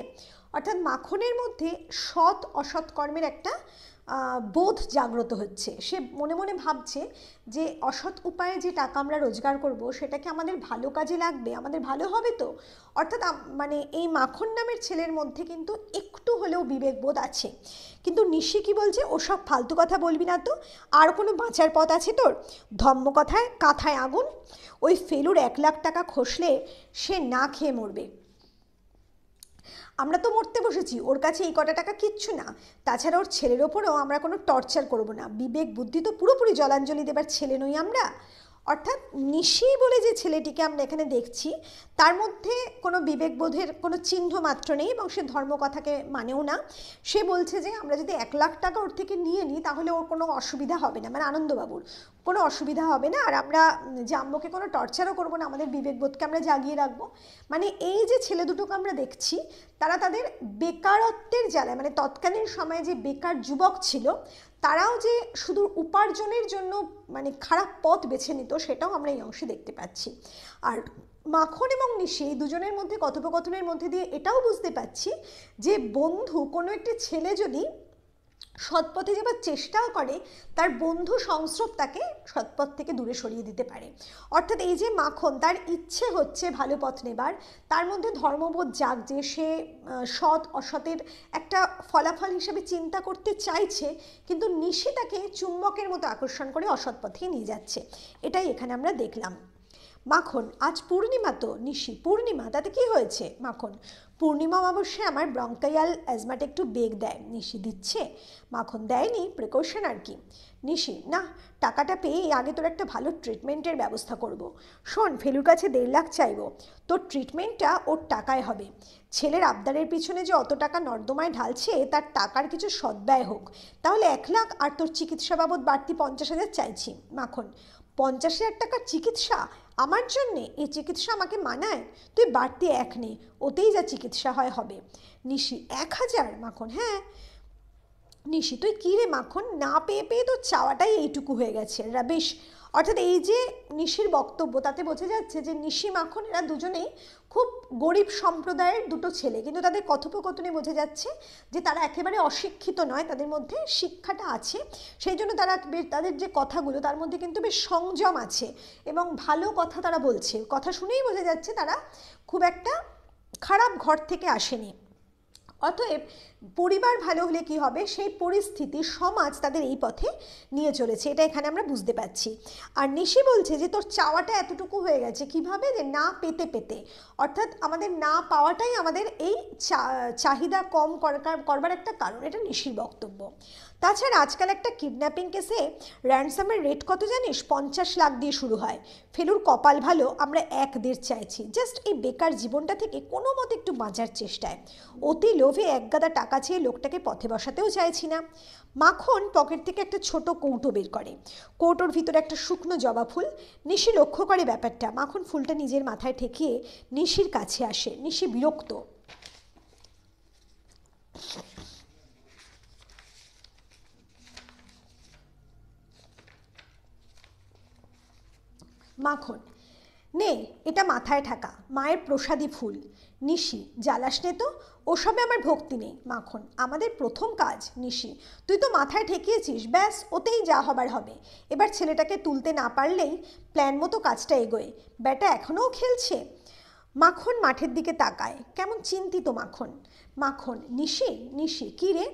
অর্থাৎ মাখনের মধ্যে সৎ অসৎ কর্মের একটা বোধ জাগ্রত হচ্ছে সে মনে মনে ভাবছে যে অসৎ উপায়ে যে টাকা আমরা রোজগার করব সেটাকে আমাদের ভালো কাজে লাগবে আমাদের ভালো হবে তো অর্থাৎ মানে এই মাখন নামের ছেলের মধ্যে কিন্তু একটু হলেও বিবেকবোধ আছে কিন্তু নিশি কি বলছে ওসব ফালতু কথা বলবি না তো আর কোনো বাঁচার পথ আছে তোর ধম্ম কথায় কাথায় আগুন ওই ফেলুর এক লাখ টাকা খসলে সে না খেয়ে মরবে আমরা তো মরতে বসেছি ওর কাছে এই কটা টাকা কিচ্ছু না তাছাড়া ওর ছেলের ওপরেও আমরা কোনো টর্চার করব না বিবেক বুদ্ধি তো পুরোপুরি জলাঞ্জলি দেবার ছেলে নই আমরা অর্থাৎ নিশি বলে যে ছেলেটিকে আমরা এখানে দেখছি তার মধ্যে কোনো বিবেকবোধের কোনো চিহ্ন মাত্র নেই এবং সে ধর্মকথাকে মানেও না সে বলছে যে আমরা যদি এক লাখ টাকা ওর থেকে নিয়ে নিই তাহলে ওর কোনো অসুবিধা হবে না মানে আনন্দবাবুর কোনো অসুবিধা হবে না আর আমরা জাম্বকে কোনো টর্চারও করবো না আমাদের বিবেকবোধকে আমরা জাগিয়ে রাখবো মানে এই যে ছেলে দুটোকে আমরা দেখছি তারা তাদের বেকারত্বের জ্বালায় মানে তৎকালীন সময়ে যে বেকার যুবক ছিল তারাও যে শুধু উপার্জনের জন্য মানে খারাপ পথ বেছে নিত সেটাও আমরা এই অংশে দেখতে পাচ্ছি আর মাখন এবং নিশি দুজনের মধ্যে কথোপকথনের মধ্যে দিয়ে এটাও বুঝতে পাচ্ছি যে বন্ধু কোনো একটি ছেলে যদি সৎপথে যাবার চেষ্টাও করে তার বন্ধু সংস্রব তাকে সৎপথ থেকে দূরে সরিয়ে দিতে পারে অর্থাৎ এই যে মাখন তার ইচ্ছে হচ্ছে ভালো পথ নেবার তার মধ্যে ধর্মবোধ যাক যে সে সৎ অসতের একটা ফলাফল হিসেবে চিন্তা করতে চাইছে কিন্তু নিশি তাকে চুম্বকের মতো আকর্ষণ করে অসৎ পথে নিয়ে যাচ্ছে এটাই এখানে আমরা দেখলাম মাখন আজ পূর্ণিমা তো নিশি পূর্ণিমা তাতে কি হয়েছে মাখন পূর্ণিমা অবশ্যই আমার ব্রঙ্কাইয়াল অ্যাজমাটা একটু বেগ দেয় নিশি দিচ্ছে মাখন দেয়নি প্রিকশন আর কি নিশি না টাকাটা পেয়ে আগে তোর একটা ভালো ট্রিটমেন্টের ব্যবস্থা করব। শোন ফেলুর কাছে দেড় লাখ চাইব তোর ট্রিটমেন্টটা ওর টাকায় হবে ছেলের আবদারের পিছনে যে অত টাকা নর্দমায় ঢালছে তার টাকার কিছু সদ্ব্যয় হোক তাহলে এক লাখ আর তোর চিকিৎসা বাবদ বাড়তি পঞ্চাশ হাজার চাইছি মাখন পঞ্চাশ হাজার টাকার চিকিৎসা আমার জন্যে এ চিকিৎসা আমাকে মানায় তুই বাড়তি এক নে ওতেই যা চিকিৎসা হয় হবে নিশি এক হাজার মাখন হ্যাঁ নিশি তুই কী রে মাখন না পেয়ে পেয়ে তো চাওয়াটাই এইটুকু হয়ে গেছে বেশ অর্থাৎ এই যে নিশির বক্তব্য তাতে বোঝা যাচ্ছে যে নিশি মাখন এরা দুজনেই খুব গরিব সম্প্রদায়ের দুটো ছেলে কিন্তু তাদের কথোপকথনে বোঝা যাচ্ছে যে তারা একেবারে অশিক্ষিত নয় তাদের মধ্যে শিক্ষাটা আছে সেই জন্য তারা তাদের যে কথাগুলো তার মধ্যে কিন্তু বেশ সংযম আছে এবং ভালো কথা তারা বলছে কথা শুনেই বোঝা যাচ্ছে তারা খুব একটা খারাপ ঘর থেকে আসেনি অতএব পরিবার ভালো হলে কি হবে সেই পরিস্থিতি সমাজ তাদের এই পথে নিয়ে চলেছে এটা এখানে আমরা বুঝতে পারছি আর নিশি বলছে যে তোর চাওয়াটা এতটুকু হয়ে গেছে কিভাবে যে না পেতে পেতে অর্থাৎ আমাদের না পাওয়াটাই আমাদের এই চাহিদা কম করবার একটা কারণ এটা নিশির বক্তব্য তাছাড়া আজকাল একটা কিডন্যাপিং কেসে র্যান্সামের রেট কত জানিস পঞ্চাশ লাখ দিয়ে শুরু হয় ফেলুর কপাল ভালো আমরা এক দেড় চাইছি জাস্ট এই বেকার জীবনটা থেকে কোনো মতে একটু বাঁচার চেষ্টায় অতি লোভে একগাদা টাকা চেয়ে লোকটাকে পথে বসাতেও চাইছি না মাখন পকেট থেকে একটা ছোট কৌটো বের করে কৌটোর ভিতরে একটা শুকনো জবা ফুল নিশি লক্ষ্য করে ব্যাপারটা মাখন ফুলটা নিজের মাথায় ঠেকিয়ে নিশির কাছে আসে নিশি বিরক্ত মাখন নে এটা মাথায় ঠাকা মায়ের প্রসাদী ফুল নিশি জ্বালাস নে তো ওসবে আমার ভক্তি নেই মাখন আমাদের প্রথম কাজ নিশি তুই তো মাথায় ঠেকিয়েছিস ব্যাস ওতেই যা হবার হবে এবার ছেলেটাকে তুলতে না পারলেই প্ল্যান মতো কাজটা এগোয় ব্যাটা এখনও খেলছে মাখন মাঠের দিকে তাকায় কেমন চিন্তিত মাখন মাখন নিশি নিশি কী রে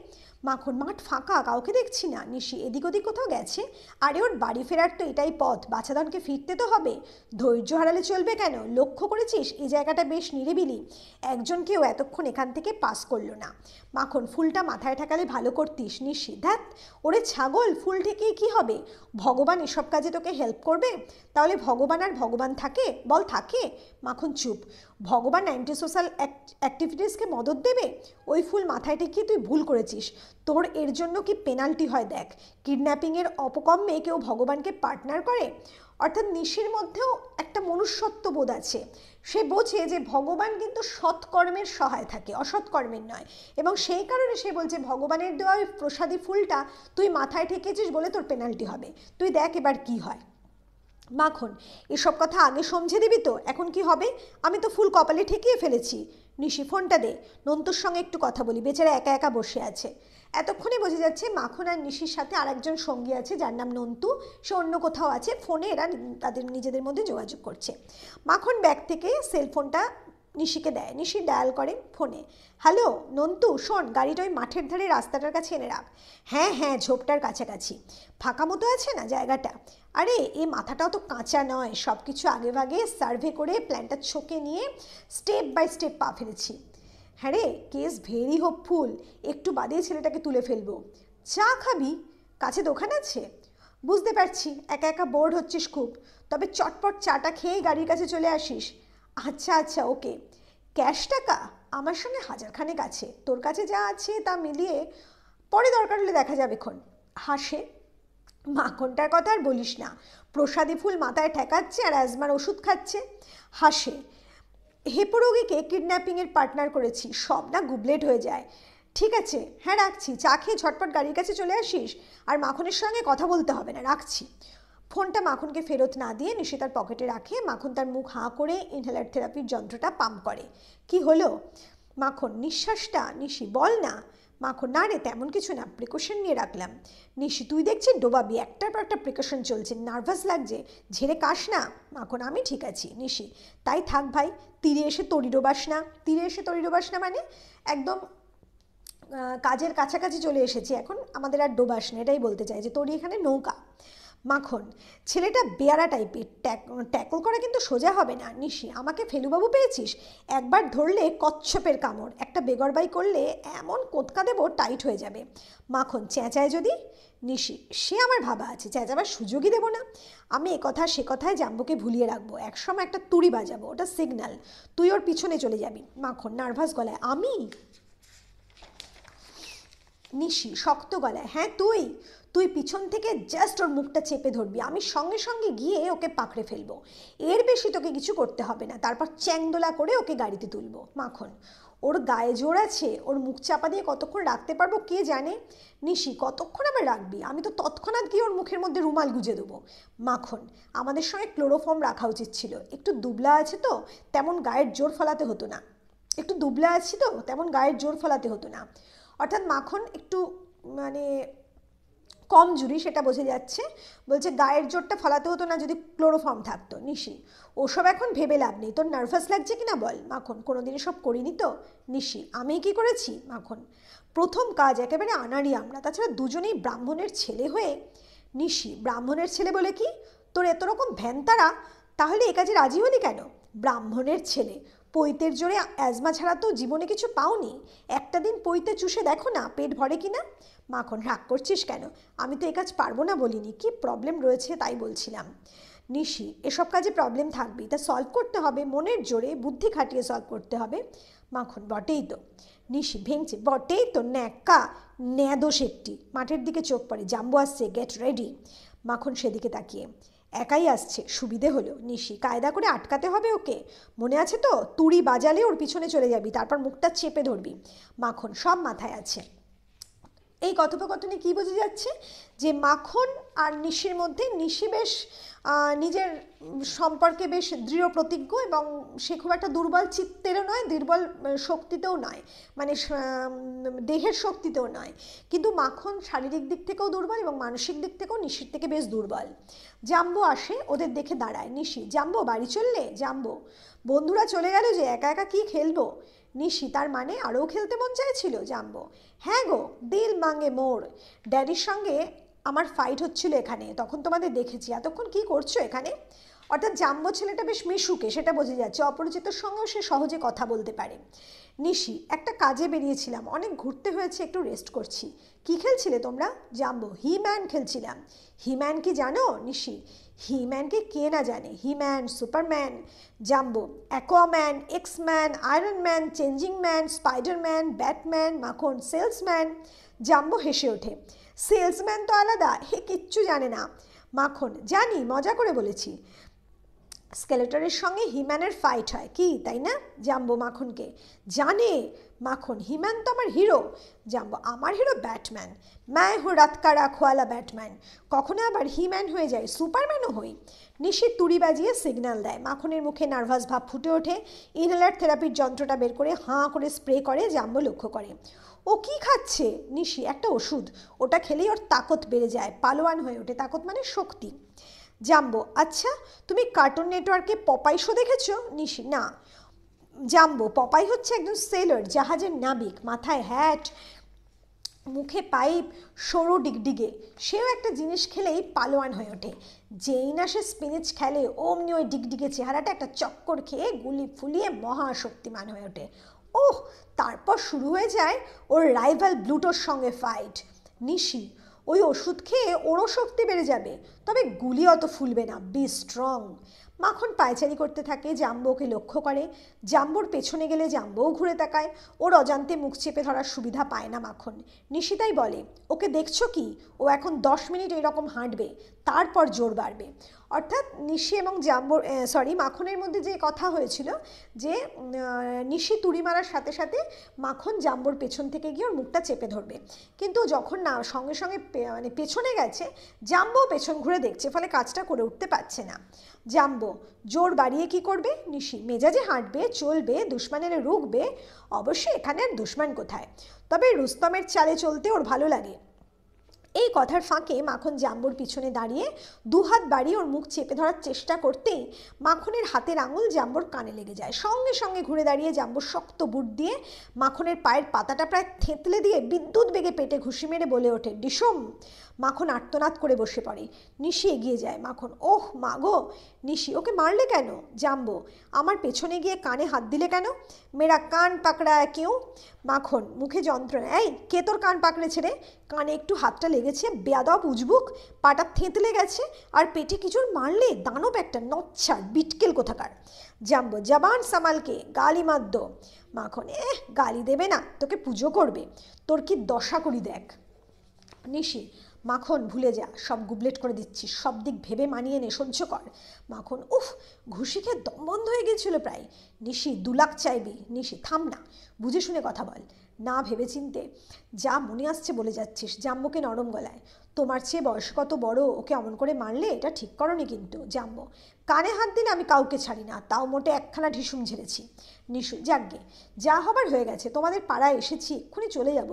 মাখন মাঠ ফাঁকা কাউকে দেখছি না নিশি এদিক ওদিক কোথাও গেছে আরে ওর বাড়ি ফেরার তো এটাই পথ বাছাধনকে ফিরতে তো হবে ধৈর্য হারালে চলবে কেন লক্ষ্য করেছিস এই জায়গাটা বেশ নিরিবিলি একজন কেউ এতক্ষণ এখান থেকে পাস করলো না মাখন ফুলটা মাথায় ঠেকালে ভালো করতিস নিশি ধ্যাত ওরে ছাগল ফুল ঠেকিয়ে কি হবে ভগবান এসব কাজে তোকে হেল্প করবে তাহলে ভগবান আর ভগবান থাকে বল থাকে মাখন চুপ ভগবান অ্যান্টি সোশ্যাল অ্যাক্টিভিটিসকে মদত দেবে ওই ফুল মাথায় টেকিয়ে তুই ভুল করেছিস তোর এর জন্য কি পেনাল্টি হয় দেখ কিডন্যাপিংয়ের অপকম্মে কেউ ভগবানকে পার্টনার করে অর্থাৎ নিশির মধ্যেও একটা মনুষ্যত্ব বোধ আছে সে বোঝে যে ভগবান কিন্তু সৎকর্মের সহায় থাকে অসৎকর্মের নয় এবং সেই কারণে সে বলছে ভগবানের দেওয়া ওই প্রসাদী ফুলটা তুই মাথায় ঠেকেছিস বলে তোর পেনাল্টি হবে তুই দেখ এবার কি হয় মাখন এসব কথা আগে সমঝে দিবি তো এখন কি হবে আমি তো ফুল কপালে ঠেকিয়ে ফেলেছি নিশি ফোনটা দে নন্তুর সঙ্গে একটু কথা বলি বেচারা একা একা বসে আছে এতক্ষণে বোঝা যাচ্ছে মাখন আর নিশির সাথে আরেকজন সঙ্গী আছে যার নাম নন্তু সে অন্য কোথাও আছে ফোনে এরা তাদের নিজেদের মধ্যে যোগাযোগ করছে মাখন ব্যাগ থেকে সেলফোনটা নিশিকে দেয় নিশি ডায়াল করে ফোনে হ্যালো নন্তু শোন গাড়িটা ওই মাঠের ধারে রাস্তাটার কাছে এনে রাখ হ্যাঁ হ্যাঁ ঝোপটার কাছাকাছি ফাঁকা মতো আছে না জায়গাটা আরে এ মাথাটাও তো কাঁচা নয় সব কিছু আগে ভাগে সার্ভে করে প্ল্যানটা ছোকে নিয়ে স্টেপ বাই স্টেপ পা ফেলেছি হ্যাঁ রে কেস ভেরি হোপফুল একটু বাদে ছেলেটাকে তুলে ফেলবো চা খাবি কাছে দোকান আছে বুঝতে পারছি একা একা বোর্ড হচ্ছিস খুব তবে চটপট চাটা খেয়েই গাড়ির কাছে চলে আসিস আচ্ছা আচ্ছা ওকে ক্যাশ টাকা আমার সঙ্গে হাজারখানেক আছে তোর কাছে যা আছে তা মিলিয়ে পরে দরকার হলে দেখা যাবে খন হাসে মাখনটার কথা আর বলিস না প্রসাদী ফুল মাথায় ঠেকাচ্ছে আর অ্যাজমার ওষুধ খাচ্ছে হাসে হেপোরোগীকে কিডন্যাপিংয়ের পার্টনার করেছি সব না গুবলেট হয়ে যায় ঠিক আছে হ্যাঁ রাখছি চা খেয়ে ঝটপট গাড়ির কাছে চলে আসিস আর মাখনের সঙ্গে কথা বলতে হবে না রাখছি ফোনটা মাখনকে ফেরত না দিয়ে নিশিতার পকেটে রাখে মাখন তার মুখ হাঁ করে ইনহেলার থেরাপির যন্ত্রটা পাম্প করে কি হলো মাখন নিঃশ্বাসটা নিশি বল না মাখন না রে তেমন কিছু না প্রিকশন নিয়ে রাখলাম নিশি তুই দেখছি ডোবাবি একটার পর একটা প্রিকশন চলছে নার্ভাস লাগছে ঝেড়ে কাস না মাখন আমি ঠিক আছি নিশি তাই থাক ভাই তীরে এসে তরি ডোবাস না তীরে এসে তরি ডোবাস না মানে একদম কাজের কাছাকাছি চলে এসেছি এখন আমাদের আর ডোবাস না এটাই বলতে চাই যে তরি এখানে নৌকা মাখন ছেলেটা বেয়ারা টাইপের ট্যাকল করা কিন্তু সোজা হবে না নিশি আমাকে ফেলুবাবু পেয়েছিস একবার ধরলে কচ্ছপের কামড় একটা বেগরবাই করলে এমন কোতকা দেবো টাইট হয়ে যাবে মাখন চেঁচায় যদি নিশি সে আমার ভাবা আছে চেঁচাবার সুযোগই দেবো না আমি এ কথা সে কথায় জাম্বুকে ভুলিয়ে রাখবো একসময় একটা তুড়ি বাজাবো ওটা সিগন্যাল তুই ওর পিছনে চলে যাবি মাখন নার্ভাস গলায় আমি নিশি শক্ত গলায় হ্যাঁ তুই তুই পিছন থেকে জাস্ট ওর মুখটা চেপে ধরবি আমি সঙ্গে সঙ্গে গিয়ে ওকে পাকড়ে ফেলবো এর বেশি তোকে কিছু করতে হবে না তারপর চ্যাংদোলা করে ওকে গাড়িতে তুলবো মাখন ওর গায়ে জোর আছে ওর মুখ চাপা দিয়ে কতক্ষণ রাখতে পারবো কে জানে নিশি কতক্ষণ আবার রাখবি আমি তো তৎক্ষণাৎ গিয়ে ওর মুখের মধ্যে রুমাল গুজে দেবো মাখন আমাদের সঙ্গে ক্লোরোফর্ম রাখা উচিত ছিল একটু দুবলা আছে তো তেমন গায়ের জোর ফলাতে হতো না একটু দুবলা আছি তো তেমন গায়ের জোর ফলাতে হতো না অর্থাৎ মাখন একটু মানে কম জুড়ি সেটা বোঝা যাচ্ছে বলছে গায়ের জোরটা ফলাতে হতো না যদি ক্লোরোফর্ম থাকতো নিশি ওসব এখন ভেবে লাভ নেই তোর নার্ভাস লাগছে কি না বল মাখন কোনো দিন সব করিনি তো নিশি আমি কি করেছি মাখন প্রথম কাজ একেবারে আনারি আমরা তাছাড়া দুজনেই ব্রাহ্মণের ছেলে হয়ে নিশি ব্রাহ্মণের ছেলে বলে কি তোর এত রকম ভ্যান তাহলে এ কাজে রাজি হলি কেন ব্রাহ্মণের ছেলে পৈতের জোরে অ্যাজমা ছাড়া তো জীবনে কিছু পাওনি একটা দিন পৈতে চুষে দেখো না পেট ভরে কি না মাখন রাগ করছিস কেন আমি তো এ কাজ পারবো না বলিনি কি প্রবলেম রয়েছে তাই বলছিলাম নিশি এসব কাজে প্রবলেম থাকবেই তা সলভ করতে হবে মনের জোরে বুদ্ধি খাটিয়ে সলভ করতে হবে মাখন বটেই তো নিশি ভেঙছে বটেই তো ন্যাক্কা ন্যাদোষ একটি মাঠের দিকে চোখ পড়ে জাম্বু আসছে গেট রেডি মাখন সেদিকে তাকিয়ে একাই আসছে সুবিধে হলো নিশি কায়দা করে আটকাতে হবে ওকে মনে আছে তো তুড়ি বাজালে ওর পিছনে চলে যাবি তারপর মুখটা চেপে ধরবি মাখন সব মাথায় আছে এই কথোপকথনে কি বোঝা যাচ্ছে যে মাখন আর নিশির মধ্যে নিশি বেশ নিজের সম্পর্কে বেশ দৃঢ় প্রতিজ্ঞ এবং সে খুব একটা দুর্বল চিত্তেরও নয় দুর্বল শক্তিতেও নয় মানে দেহের শক্তিতেও নয় কিন্তু মাখন শারীরিক দিক থেকেও দুর্বল এবং মানসিক দিক থেকেও নিশির থেকে বেশ দুর্বল জাম্বো আসে ওদের দেখে দাঁড়ায় নিশি জাম্বো বাড়ি চললে জাম্বো বন্ধুরা চলে গেল যে একা একা কি খেলবো নিশিতার তার মানে আরও খেলতে মন চাইছিল জাম্বো হ্যাঁ গো দিল মাঙ্গে মোর ড্যাডির সঙ্গে আমার ফাইট হচ্ছিল এখানে তখন তোমাদের দেখেছি এতক্ষণ কি করছো এখানে অর্থাৎ জাম্বো ছেলেটা বেশ মিশুকে সেটা বোঝা যাচ্ছে অপরিচিতর সঙ্গেও সে সহজে কথা বলতে পারে নিশি একটা কাজে বেরিয়েছিলাম অনেক ঘুরতে হয়েছে একটু রেস্ট করছি কি খেলছিলে তোমরা জাম্বো হিম্যান খেলছিলাম হিম্যান কি জানো নিশি হিম্যানকে কে না জানে He Man Superman jumbo Aquaman X Man Iron Man changing man Spider Man Batman মাখন সেলসম্যান জাম্বো হেসে ওঠে সেলসম্যান তো আলাদা হে কিচ্ছু জানে না মাখন জানি মজা করে বলেছি স্কেলেটরের সঙ্গে হিম্যানের ফাইট হয় কি তাই না জাম্বো মাখনকে জানে মাখন হিম্যান তো আমার হিরো জাম্বো আমার হিরো ব্যাটম্যান ম্যায় হো রাতকারা খোয়ালা ব্যাটম্যান কখনো আবার হিম্যান হয়ে যায় সুপারম্যানও হই নিশি তুড়ি বাজিয়ে সিগন্যাল দেয় মাখনের মুখে নার্ভাস ভাব ফুটে ওঠে ইনহেলার থেরাপির যন্ত্রটা বের করে হাঁ করে স্প্রে করে জাম্বো লক্ষ্য করে ও কি খাচ্ছে নিশি একটা ওষুধ ওটা খেলেই ওর তাকত বেড়ে যায় পালোয়ান হয়ে ওঠে তাকত মানে শক্তি জাম্বো আচ্ছা তুমি কার্টুন নেটওয়ার্কে পপাই শো দেখেছো নিশি না জাম্বো পপাই হচ্ছে একজন সেলর জাহাজের নাবিক মাথায় হ্যাট মুখে পাইপ সরু ডিগডিগে সেও একটা জিনিস খেলেই পালোয়ান হয়ে ওঠে যেই না সে স্পিনেচ খেলে অমনি ওই ডিগডিগে চেহারাটা একটা চক্কর খেয়ে গুলি ফুলিয়ে মহাশক্তিমান হয়ে ওঠে ওহ তারপর শুরু হয়ে যায় ওর রাইভাল ব্লুটোর সঙ্গে ফাইট নিশি ওই ওষুধ খেয়ে ওরও শক্তি বেড়ে যাবে তবে গুলি অত ফুলবে না বি স্ট্রং মাখন পায়চারি করতে থাকে জাম্বোকে ওকে লক্ষ্য করে জাম্বোর পেছনে গেলে জাম্বোও ঘুরে তাকায় ওর অজান্তে মুখ চেপে ধরার সুবিধা পায় না মাখন নিশিতাই বলে ওকে দেখছো কি ও এখন দশ মিনিট এরকম হাঁটবে তারপর জোর বাড়বে অর্থাৎ নিশি এবং জাম্বর সরি মাখনের মধ্যে যে কথা হয়েছিল যে নিশি তুড়ি মারার সাথে সাথে মাখন জাম্বর পেছন থেকে গিয়ে ওর মুখটা চেপে ধরবে কিন্তু যখন না সঙ্গে সঙ্গে মানে পেছনে গেছে জাম্বো পেছন ঘুরে দেখছে ফলে কাজটা করে উঠতে পারছে না জাম্বো জোর বাড়িয়ে কি করবে নিশি মেজাজে হাঁটবে চলবে দুশ্মানের রুখবে অবশ্যই এখানে আর দুশ্মান কোথায় তবে রুস্তমের চালে চলতে ওর ভালো লাগে এই কথার ফাঁকে মাখন জাম্বুর পিছনে দাঁড়িয়ে দুহাত বাড়িয়ে ওর মুখ চেপে ধরার চেষ্টা করতেই মাখনের হাতের আঙুল জাম্বুর কানে লেগে যায় সঙ্গে সঙ্গে ঘুরে দাঁড়িয়ে জাম্বুর শক্ত বুট দিয়ে মাখনের পায়ের পাতাটা প্রায় থেতলে দিয়ে বিদ্যুৎ বেগে পেটে ঘুষি মেরে বলে ওঠে ডিসম মাখন আর্তনাদ করে বসে পড়ে নিশি এগিয়ে যায় মাখন ওহ মাগো নিশি ওকে মারলে কেন জাম্বো আমার পেছনে গিয়ে কানে হাত দিলে কেন মেরা কান পাকড়ায় কেউ মাখন মুখে যন্ত্রণা এই কে তোর কান পাকড়েছে রে কানে একটু হাতটা লেগেছে বেয়াদব উজবুক পাটা থেঁতলে গেছে আর পেটে কিছুর মারলে দানব একটা নচ্ছার বিটকেল কোথাকার জাম্বো জাবান সামালকে গালি মাদ্য মাখন এ গালি দেবে না তোকে পুজো করবে তোর কি দশা করি দেখ নিশি মাখন ভুলে যা সব গুবলেট করে দিচ্ছি সব দিক ভেবে মানিয়ে নে সহ্য কর মাখন উফ ঘুষি খেয়ে দম বন্ধ হয়ে গিয়েছিল প্রায় নিশি দু লাখ চাইবি নিশি থাম না বুঝে শুনে কথা বল না ভেবেচিন্তে যা মনে আসছে বলে যাচ্ছিস জাম্মুকে নরম গলায় তোমার চেয়ে বয়স কত বড় ওকে অমন করে মানলে এটা ঠিক করনি কিন্তু জাম্ব কানে হাত দিলে আমি কাউকে ছাড়ি না তাও মোটে একখানা ঢিসুম ঝেড়েছি নিশু যাগ্গে যা হবার হয়ে গেছে তোমাদের পাড়ায় এসেছি এক্ষুনি চলে যাব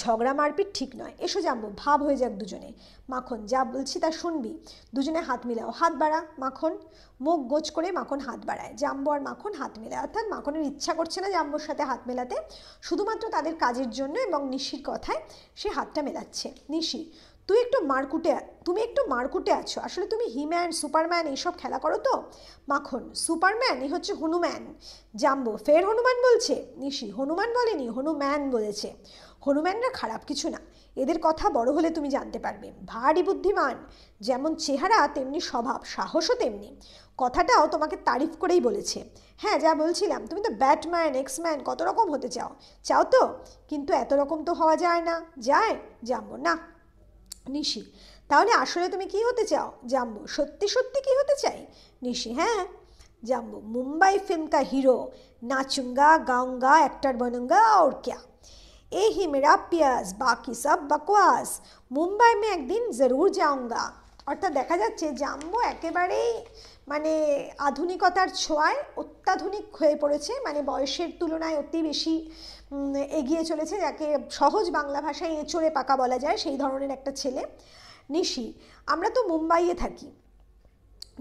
ঝগড়া মারপিট ঠিক নয় এসো জাম্বো ভাব হয়ে যাক দুজনে মাখন যা বলছি তা শুনবি দুজনে হাত মিলাও হাত বাড়া মাখন মুখ গোচ করে মাখন হাত বাড়ায় জাম্বু আর মাখন হাত মেলায় অর্থাৎ মাখনের ইচ্ছা করছে না জাম্বোর সাথে হাত মেলাতে শুধুমাত্র তাদের কাজের জন্য এবং নিশির কথায় সে হাতটা মেলাচ্ছে নিশি তুই একটু মারকুটে তুমি একটু মারকুটে আছো আসলে তুমি হিম্যান সুপারম্যান এইসব খেলা করো তো মাখন সুপারম্যান এ হচ্ছে হনুমান জাম্বো ফের হনুমান বলছে নিশি হনুমান বলেনি হনুম্যান বলেছে হনুম্যানরা খারাপ কিছু না এদের কথা বড় হলে তুমি জানতে পারবে ভারী বুদ্ধিমান যেমন চেহারা তেমনি স্বভাব সাহসও তেমনি কথাটাও তোমাকে তারিফ করেই বলেছে হ্যাঁ যা বলছিলাম তুমি তো ব্যাটম্যান এক্সম্যান কত রকম হতে চাও চাও তো কিন্তু এত রকম তো হওয়া যায় না যায় জাম্বো না নিশি তাহলে আসলে তুমি কি হতে চাও জাম্বু সত্যি সত্যি কি হতে চাই নিশি হ্যাঁ জাম্বু মুম্বাই ফিল্ম কা হিরো নাচুঙ্গা গাউঙ্গা एक्टर বনুঙ্গা ওর क्या এ হি মেরা পিয়াস বাকি সব বকওয়াস মুম্বাই মে একদিন জরুর ज़रूर অর্থাৎ দেখা যাচ্ছে জাম্বো একেবারেই মানে আধুনিকতার ছোঁয়ায় অত্যাধুনিক হয়ে পড়েছে মানে বয়সের তুলনায় অতি বেশি এগিয়ে চলেছে যাকে সহজ বাংলা ভাষায় এঁচড়ে পাকা বলা যায় সেই ধরনের একটা ছেলে নিশি আমরা তো মুম্বাইয়ে থাকি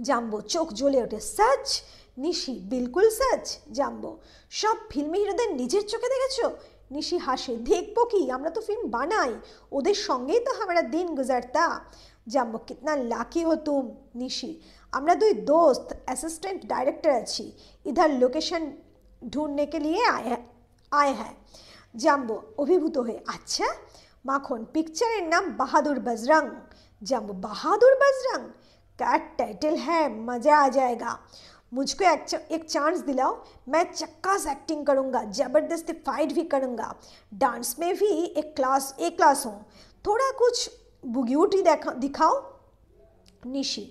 জাম্বো চোখ জ্বলে ওঠে সাচ নিশি বিলকুল সাচ জাম্বো সব ফিল্মি হিরোদের নিজের চোখে দেখেছো নিশি হাসে দেখবো কি আমরা তো ফিল্ম বানাই ওদের সঙ্গেই তো আমরা দিন গুজারতা জাম্বো কিতনা লাকি হো তুম নিশি আমরা দুই दोस्त असिस्टेंट डायरेक्टर अच्छी इधर लोकेशन ढूंढने के लिए आए आए हैं জাম্বো অভিভূত হয়ে अच्छा মাখন पिक्चर नाम बहादुर बजरंग জাম্বো बहादुर बजरंग क्या टाइटल है मज़ा आ जाएगा मुझको एक, एक चांस दिलाओ मैं चक्का से एक्टिंग करूँगा ज़बरदस्ती फाइट भी करूँगा डांस में भी एक क्लास एक क्लास हूँ थोड़ा कुछ বুগিউটি দেখা দেখাও নিশি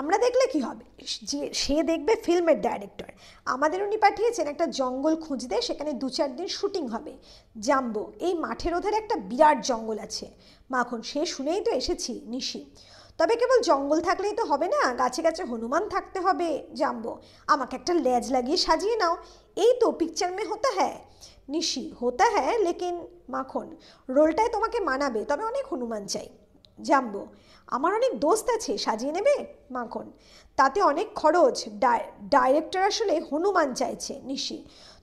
আমরা দেখলে কি হবে যে সে দেখবে ফিল্মের ডাইরেক্টর আমাদের উনি পাঠিয়েছেন একটা জঙ্গল খুঁজতে সেখানে দু চার দিন শুটিং হবে জাম্বো এই মাঠের ওধারে একটা বিরাট জঙ্গল আছে মাখন সে শুনেই তো এসেছি নিশি তবে কেবল জঙ্গল থাকলেই তো হবে না গাছে গাছে হনুমান থাকতে হবে জাম্বো আমাকে একটা লেজ লাগিয়ে সাজিয়ে নাও এই তো পিকচার মে হতে হ্যাঁ নিশি হতা হ্যাঁ লেকিন মাখন রোলটায় তোমাকে মানাবে তবে অনেক হনুমান চাই জাম্বো আমার অনেক দোস্ত আছে সাজিয়ে নেবে মাখন তাতে অনেক খরচ ডাইরেক্টর আসলে হনুমান চাইছে নিশি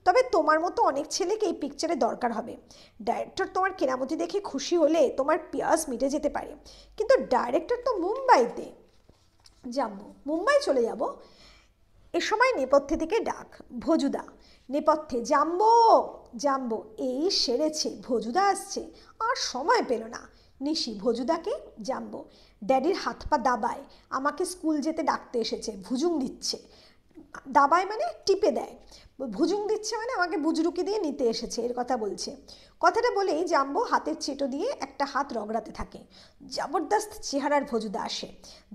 তবে তোমার মতো অনেক ছেলেকে এই পিকচারে দরকার হবে ডাইরেক্টর তোমার কেনামতি দেখে খুশি হলে তোমার পিয়াস মিটে যেতে পারে কিন্তু ডাইরেক্টর তো মুম্বাইতে যাবো মুম্বাই চলে যাব এ সময় নেপথ্যে থেকে ডাক ভজুদা নেপথ্যে জাম্বো জাম্বো এই সেরেছে ভোজুদা আসছে আর সময় পেল না নিশি ভজুদাকে জাম্বো ড্যাডির হাত পা দাবায় আমাকে স্কুল যেতে ডাকতে এসেছে ভুজুং দিচ্ছে দাবায় মানে টিপে দেয় ভুজুং দিচ্ছে মানে আমাকে বুজরুকি দিয়ে নিতে এসেছে এর কথা বলছে কথাটা বলেই জাম্বো হাতের চেটো দিয়ে একটা হাত রগড়াতে থাকে জবরদস্ত চেহারার ভজুদা আসে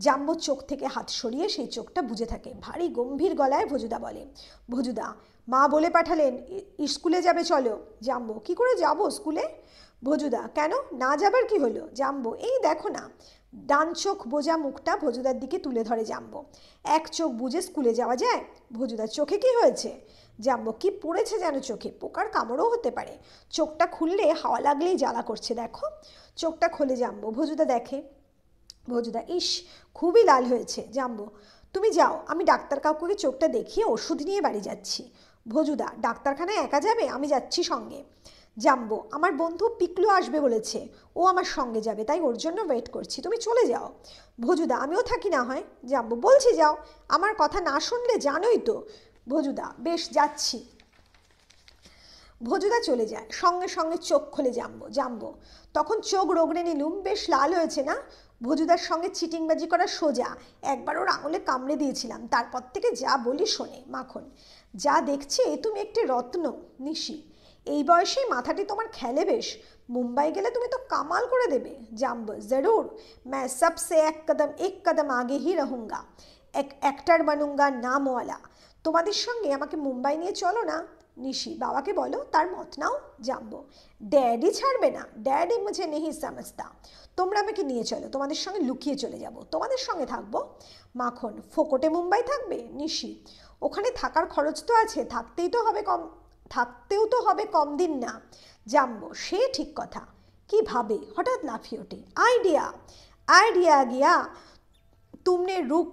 জাম্বো চোখ থেকে হাত সরিয়ে সেই চোখটা বুঝে থাকে ভারী গম্ভীর গলায় ভজুদা বলে ভজুদা মা বলে পাঠালেন স্কুলে যাবে চলো জাম্বো কি করে যাব স্কুলে ভজুদা কেন না যাবার কি হলো জাম্বো এই দেখো না ডান চোখ বোঝা মুখটা ভজুদার দিকে তুলে ধরে জাম্বো এক চোখ বুঝে স্কুলে যাওয়া যায় ভজুদার চোখে কি হয়েছে জাম্বো কি পড়েছে যেন চোখে পোকার কামড়ও হতে পারে চোখটা খুললে হাওয়া লাগলেই জ্বালা করছে দেখো চোখটা খোলে জাম্বো ভজুদা দেখে ভজুদা ইস খুবই লাল হয়েছে জাম্বো তুমি যাও আমি ডাক্তার কাকুকে চোখটা দেখিয়ে ওষুধ নিয়ে বাড়ি যাচ্ছি ভজুদা ডাক্তারখানায় একা যাবে আমি যাচ্ছি সঙ্গে জাম্বো আমার বন্ধু পিকলু আসবে বলেছে ও আমার সঙ্গে যাবে তাই ওর জন্য ওয়েট করছি তুমি চলে যাও ভজুদা আমিও থাকি না হয় জাম্বো বলছি যাও আমার কথা না শুনলে জানোই তো ভজুদা বেশ যাচ্ছি ভজুদা চলে যায় সঙ্গে সঙ্গে চোখ খোলে জাম্বো জাম্বো তখন চোখ রোগড়ে নিলুম বেশ লাল হয়েছে না ভজুদার সঙ্গে চিটিংবাজি করা সোজা একবার ওর আঙুলে কামড়ে দিয়েছিলাম তারপর থেকে যা বলি শোনে মাখন যা দেখছে তুমি একটি রত্ন নিশি এই বয়সেই মাথাটি তোমার খেলে বেশ মুম্বাই গেলে তুমি তো কামাল করে দেবে জাম্ব জরুর ম্যা সবসে এক কদম এক কদম আগে হি রহুঙ্গা এক অ্যাক্টার বানুঙ্গা নামওয়ালা তোমাদের সঙ্গে আমাকে মুম্বাই নিয়ে চলো না নিশি বাবাকে বলো তার মত নাও জাম্বো ড্যাডি ছাড়বে না ড্যাডি মুঝে নেহি সমস্তা তোমরা আমাকে নিয়ে চলো তোমাদের সঙ্গে লুকিয়ে চলে যাব তোমাদের সঙ্গে থাকব মাখন ফোকটে মুম্বাই থাকবে নিশি ওখানে থাকার খরচ তো আছে থাকতেই তো হবে কম থাকতেও তো হবে কম দিন না জাম্বো সে ঠিক কথা কি ভাবে হঠাৎ লাফিয়ে ওঠে আইডিয়া আইডিয়া গিয়া তুমনে রুখ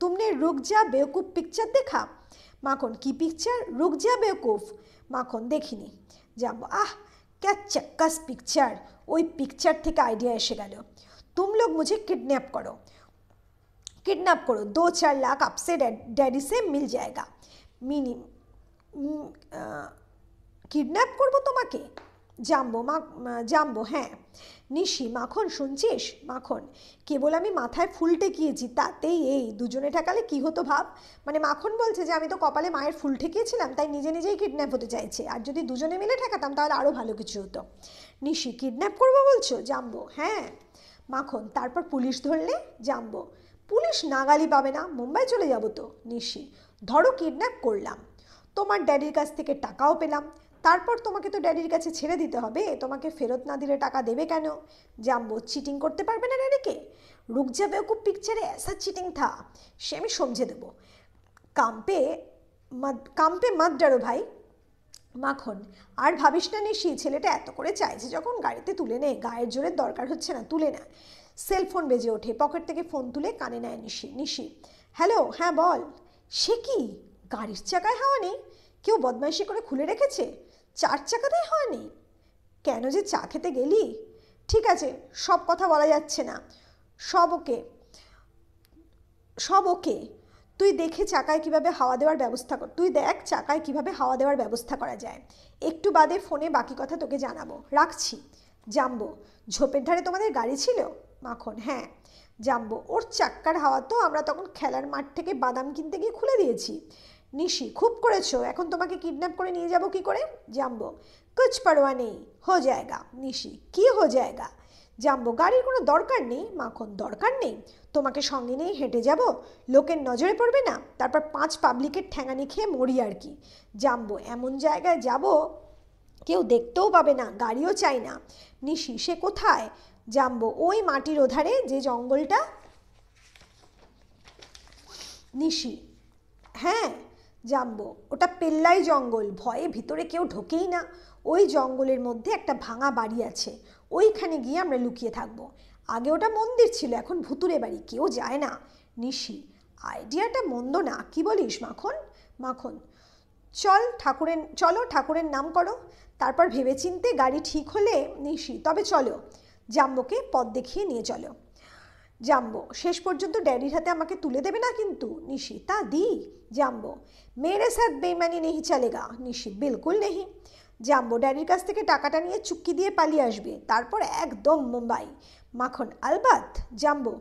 তুমনে রুখ যা বেওকুফ পিকচার দেখা মাখন কি পিকচার রুখ যা বেকুফ মাখন দেখিনি যাবো আহ क्या चक्कस पिक्चर ওই পিকচার থেকে আইডিয়া এসে গেল তুম লোক মুঝে কিডন্যাপ করো किडनैप करो दो चार लाख आपसे डैडी से मिल जाएगा मिनी किडनैप করবো তোমাকে জাম্বো মা জাম্বো হ্যাঁ নিশি মাখন শুনছিস মাখন কেবল আমি মাথায় ফুল ঠেকিয়েছি তাতেই এই দুজনে ঠেকালে কি হতো ভাব মানে মাখন বলছে যে আমি তো কপালে মায়ের ফুল ঠেকিয়েছিলাম তাই নিজে নিজেই কিডন্যাপ হতে চাইছে আর যদি দুজনে মিলে ঠেকাতাম তাহলে আরও ভালো কিছু হতো নিশি কিডন্যাপ করবো বলছো জাম্বো হ্যাঁ মাখন তারপর পুলিশ ধরলে জাম্বো পুলিশ নাগালি পাবে না মুম্বাই চলে যাবো তো নিশি ধরো কিডন্যাপ করলাম তোমার ড্যাডির কাছ থেকে টাকাও পেলাম তারপর তোমাকে তো ড্যাডির কাছে ছেড়ে দিতে হবে তোমাকে ফেরত না দিলে টাকা দেবে কেন বোধ চিটিং করতে পারবে না ড্যাডিকে যাবে খুব পিকচারে এসা চিটিং থা সে আমি সমঝে দেবো কাম্পে কাম্পে মাদ ডারো ভাই মাখন আর ভাবিস না নিশি ছেলেটা এত করে চাইছে যখন গাড়িতে তুলে নে গায়ের জোরের দরকার হচ্ছে না তুলে না সেলফোন বেজে ওঠে পকেট থেকে ফোন তুলে কানে নেয় নিশি নিশি হ্যালো হ্যাঁ বল সে কি গাড়ির চাকায় হাওয়া নেই কেউ বদমাইশি করে খুলে রেখেছে চার চাকাতেই হয়নি কেন যে চা খেতে গেলি ঠিক আছে সব কথা বলা যাচ্ছে না সব ওকে সব ওকে তুই দেখে চাকায় কিভাবে হাওয়া দেওয়ার ব্যবস্থা কর তুই দেখ চাকায় কিভাবে হাওয়া দেওয়ার ব্যবস্থা করা যায় একটু বাদে ফোনে বাকি কথা তোকে জানাবো রাখছি জাম্বো ঝোপের ধারে তোমাদের গাড়ি ছিল মাখন হ্যাঁ জাম্বো ওর চাক্কার হাওয়া তো আমরা তখন খেলার মাঠ থেকে বাদাম কিনতে গিয়ে খুলে দিয়েছি নিশি খুব করেছো এখন তোমাকে কিডন্যাপ করে নিয়ে যাব কি করে জাম্বো কুচ পারোয়া নেই হো জায়গা নিশি কি হো জায়গা জাম্বো গাড়ির কোনো দরকার নেই মাখন দরকার নেই তোমাকে সঙ্গে নিয়ে হেঁটে যাব লোকের নজরে পড়বে না তারপর পাঁচ পাবলিকের ঠ্যাঙানি খেয়ে মরি আর কি জাম্বো এমন জায়গায় যাব কেউ দেখতেও পাবে না গাড়িও চাই না নিশি সে কোথায় জাম্বো ওই মাটির ওধারে যে জঙ্গলটা নিশি হ্যাঁ জাম্বো ওটা পেল্লাই জঙ্গল ভয়ে ভিতরে কেউ ঢোকেই না ওই জঙ্গলের মধ্যে একটা ভাঙা বাড়ি আছে ওইখানে গিয়ে আমরা লুকিয়ে থাকবো আগে ওটা মন্দির ছিল এখন ভুতুরে বাড়ি কেউ যায় না নিশি আইডিয়াটা মন্দ না কি বলিস মাখন মাখন চল ঠাকুরের চলো ঠাকুরের নাম করো তারপর ভেবেচিন্তে গাড়ি ঠিক হলে নিশি তবে চলো জাম্বোকে পথ দেখিয়ে নিয়ে চলো জাম্বো শেষ পর্যন্ত ড্যাডির হাতে আমাকে তুলে দেবে না কিন্তু নিশি তা দিই জাম্বো মেরে সাথ বেইমানি নেহি চলেগা নিশি বিলকুল নেহি জাম্বো ড্যাডির কাছ থেকে টাকাটা নিয়ে চুক্কি দিয়ে পালিয়ে আসবে তারপর একদম মুম্বাই মাখন আলবাত জাম্বো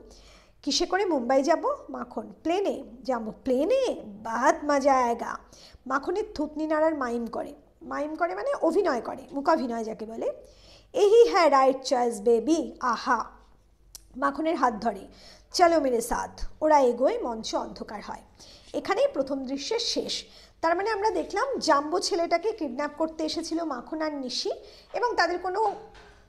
কিসে করে মুম্বাই যাব মাখন প্লেনে জাম্বো প্লেনে বাহাত মজা আয়গা মাখনে থুতনি নাড়ার মাইম করে মাইম করে মানে অভিনয় করে মুকাভিনয় যাকে বলে এই হ্যাঁ রাইট চয়েস বেবি আহা মাখনের হাত ধরে চলো মেরে সাথ ওরা এগোয় মঞ্চ অন্ধকার হয় এখানেই প্রথম দৃশ্যের শেষ তার মানে আমরা দেখলাম জাম্বো ছেলেটাকে কিডন্যাপ করতে এসেছিল মাখন আর নিশি এবং তাদের কোনো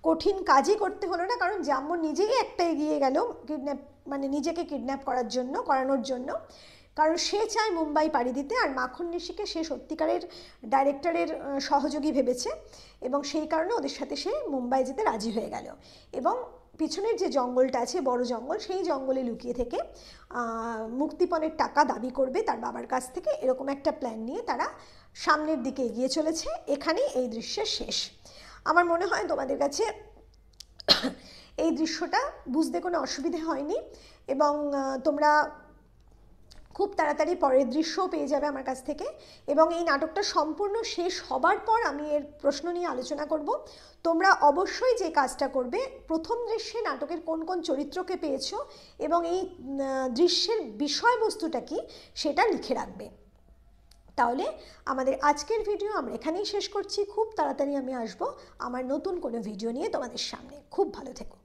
কঠিন কাজই করতে হলো না কারণ জাম্বো নিজেই একটা এগিয়ে গেল কিডন্যাপ মানে নিজেকে কিডন্যাপ করার জন্য করানোর জন্য কারণ সে চায় মুম্বাই পাড়ি দিতে আর মাখন নিশিকে সে সত্যিকারের ডাইরেক্টরের সহযোগী ভেবেছে এবং সেই কারণে ওদের সাথে সে মুম্বাই যেতে রাজি হয়ে গেল এবং পিছনের যে জঙ্গলটা আছে বড় জঙ্গল সেই জঙ্গলে লুকিয়ে থেকে মুক্তিপণের টাকা দাবি করবে তার বাবার কাছ থেকে এরকম একটা প্ল্যান নিয়ে তারা সামনের দিকে এগিয়ে চলেছে এখানেই এই দৃশ্যের শেষ আমার মনে হয় তোমাদের কাছে এই দৃশ্যটা বুঝতে কোনো অসুবিধে হয়নি এবং তোমরা খুব তাড়াতাড়ি পরের দৃশ্যও পেয়ে যাবে আমার কাছ থেকে এবং এই নাটকটা সম্পূর্ণ শেষ হবার পর আমি এর প্রশ্ন নিয়ে আলোচনা করব তোমরা অবশ্যই যে কাজটা করবে প্রথম দৃশ্যে নাটকের কোন কোন চরিত্রকে পেয়েছ এবং এই দৃশ্যের বিষয়বস্তুটা কি সেটা লিখে রাখবে তাহলে আমাদের আজকের ভিডিও আমরা এখানেই শেষ করছি খুব তাড়াতাড়ি আমি আসব আমার নতুন কোনো ভিডিও নিয়ে তোমাদের সামনে খুব ভালো থেকো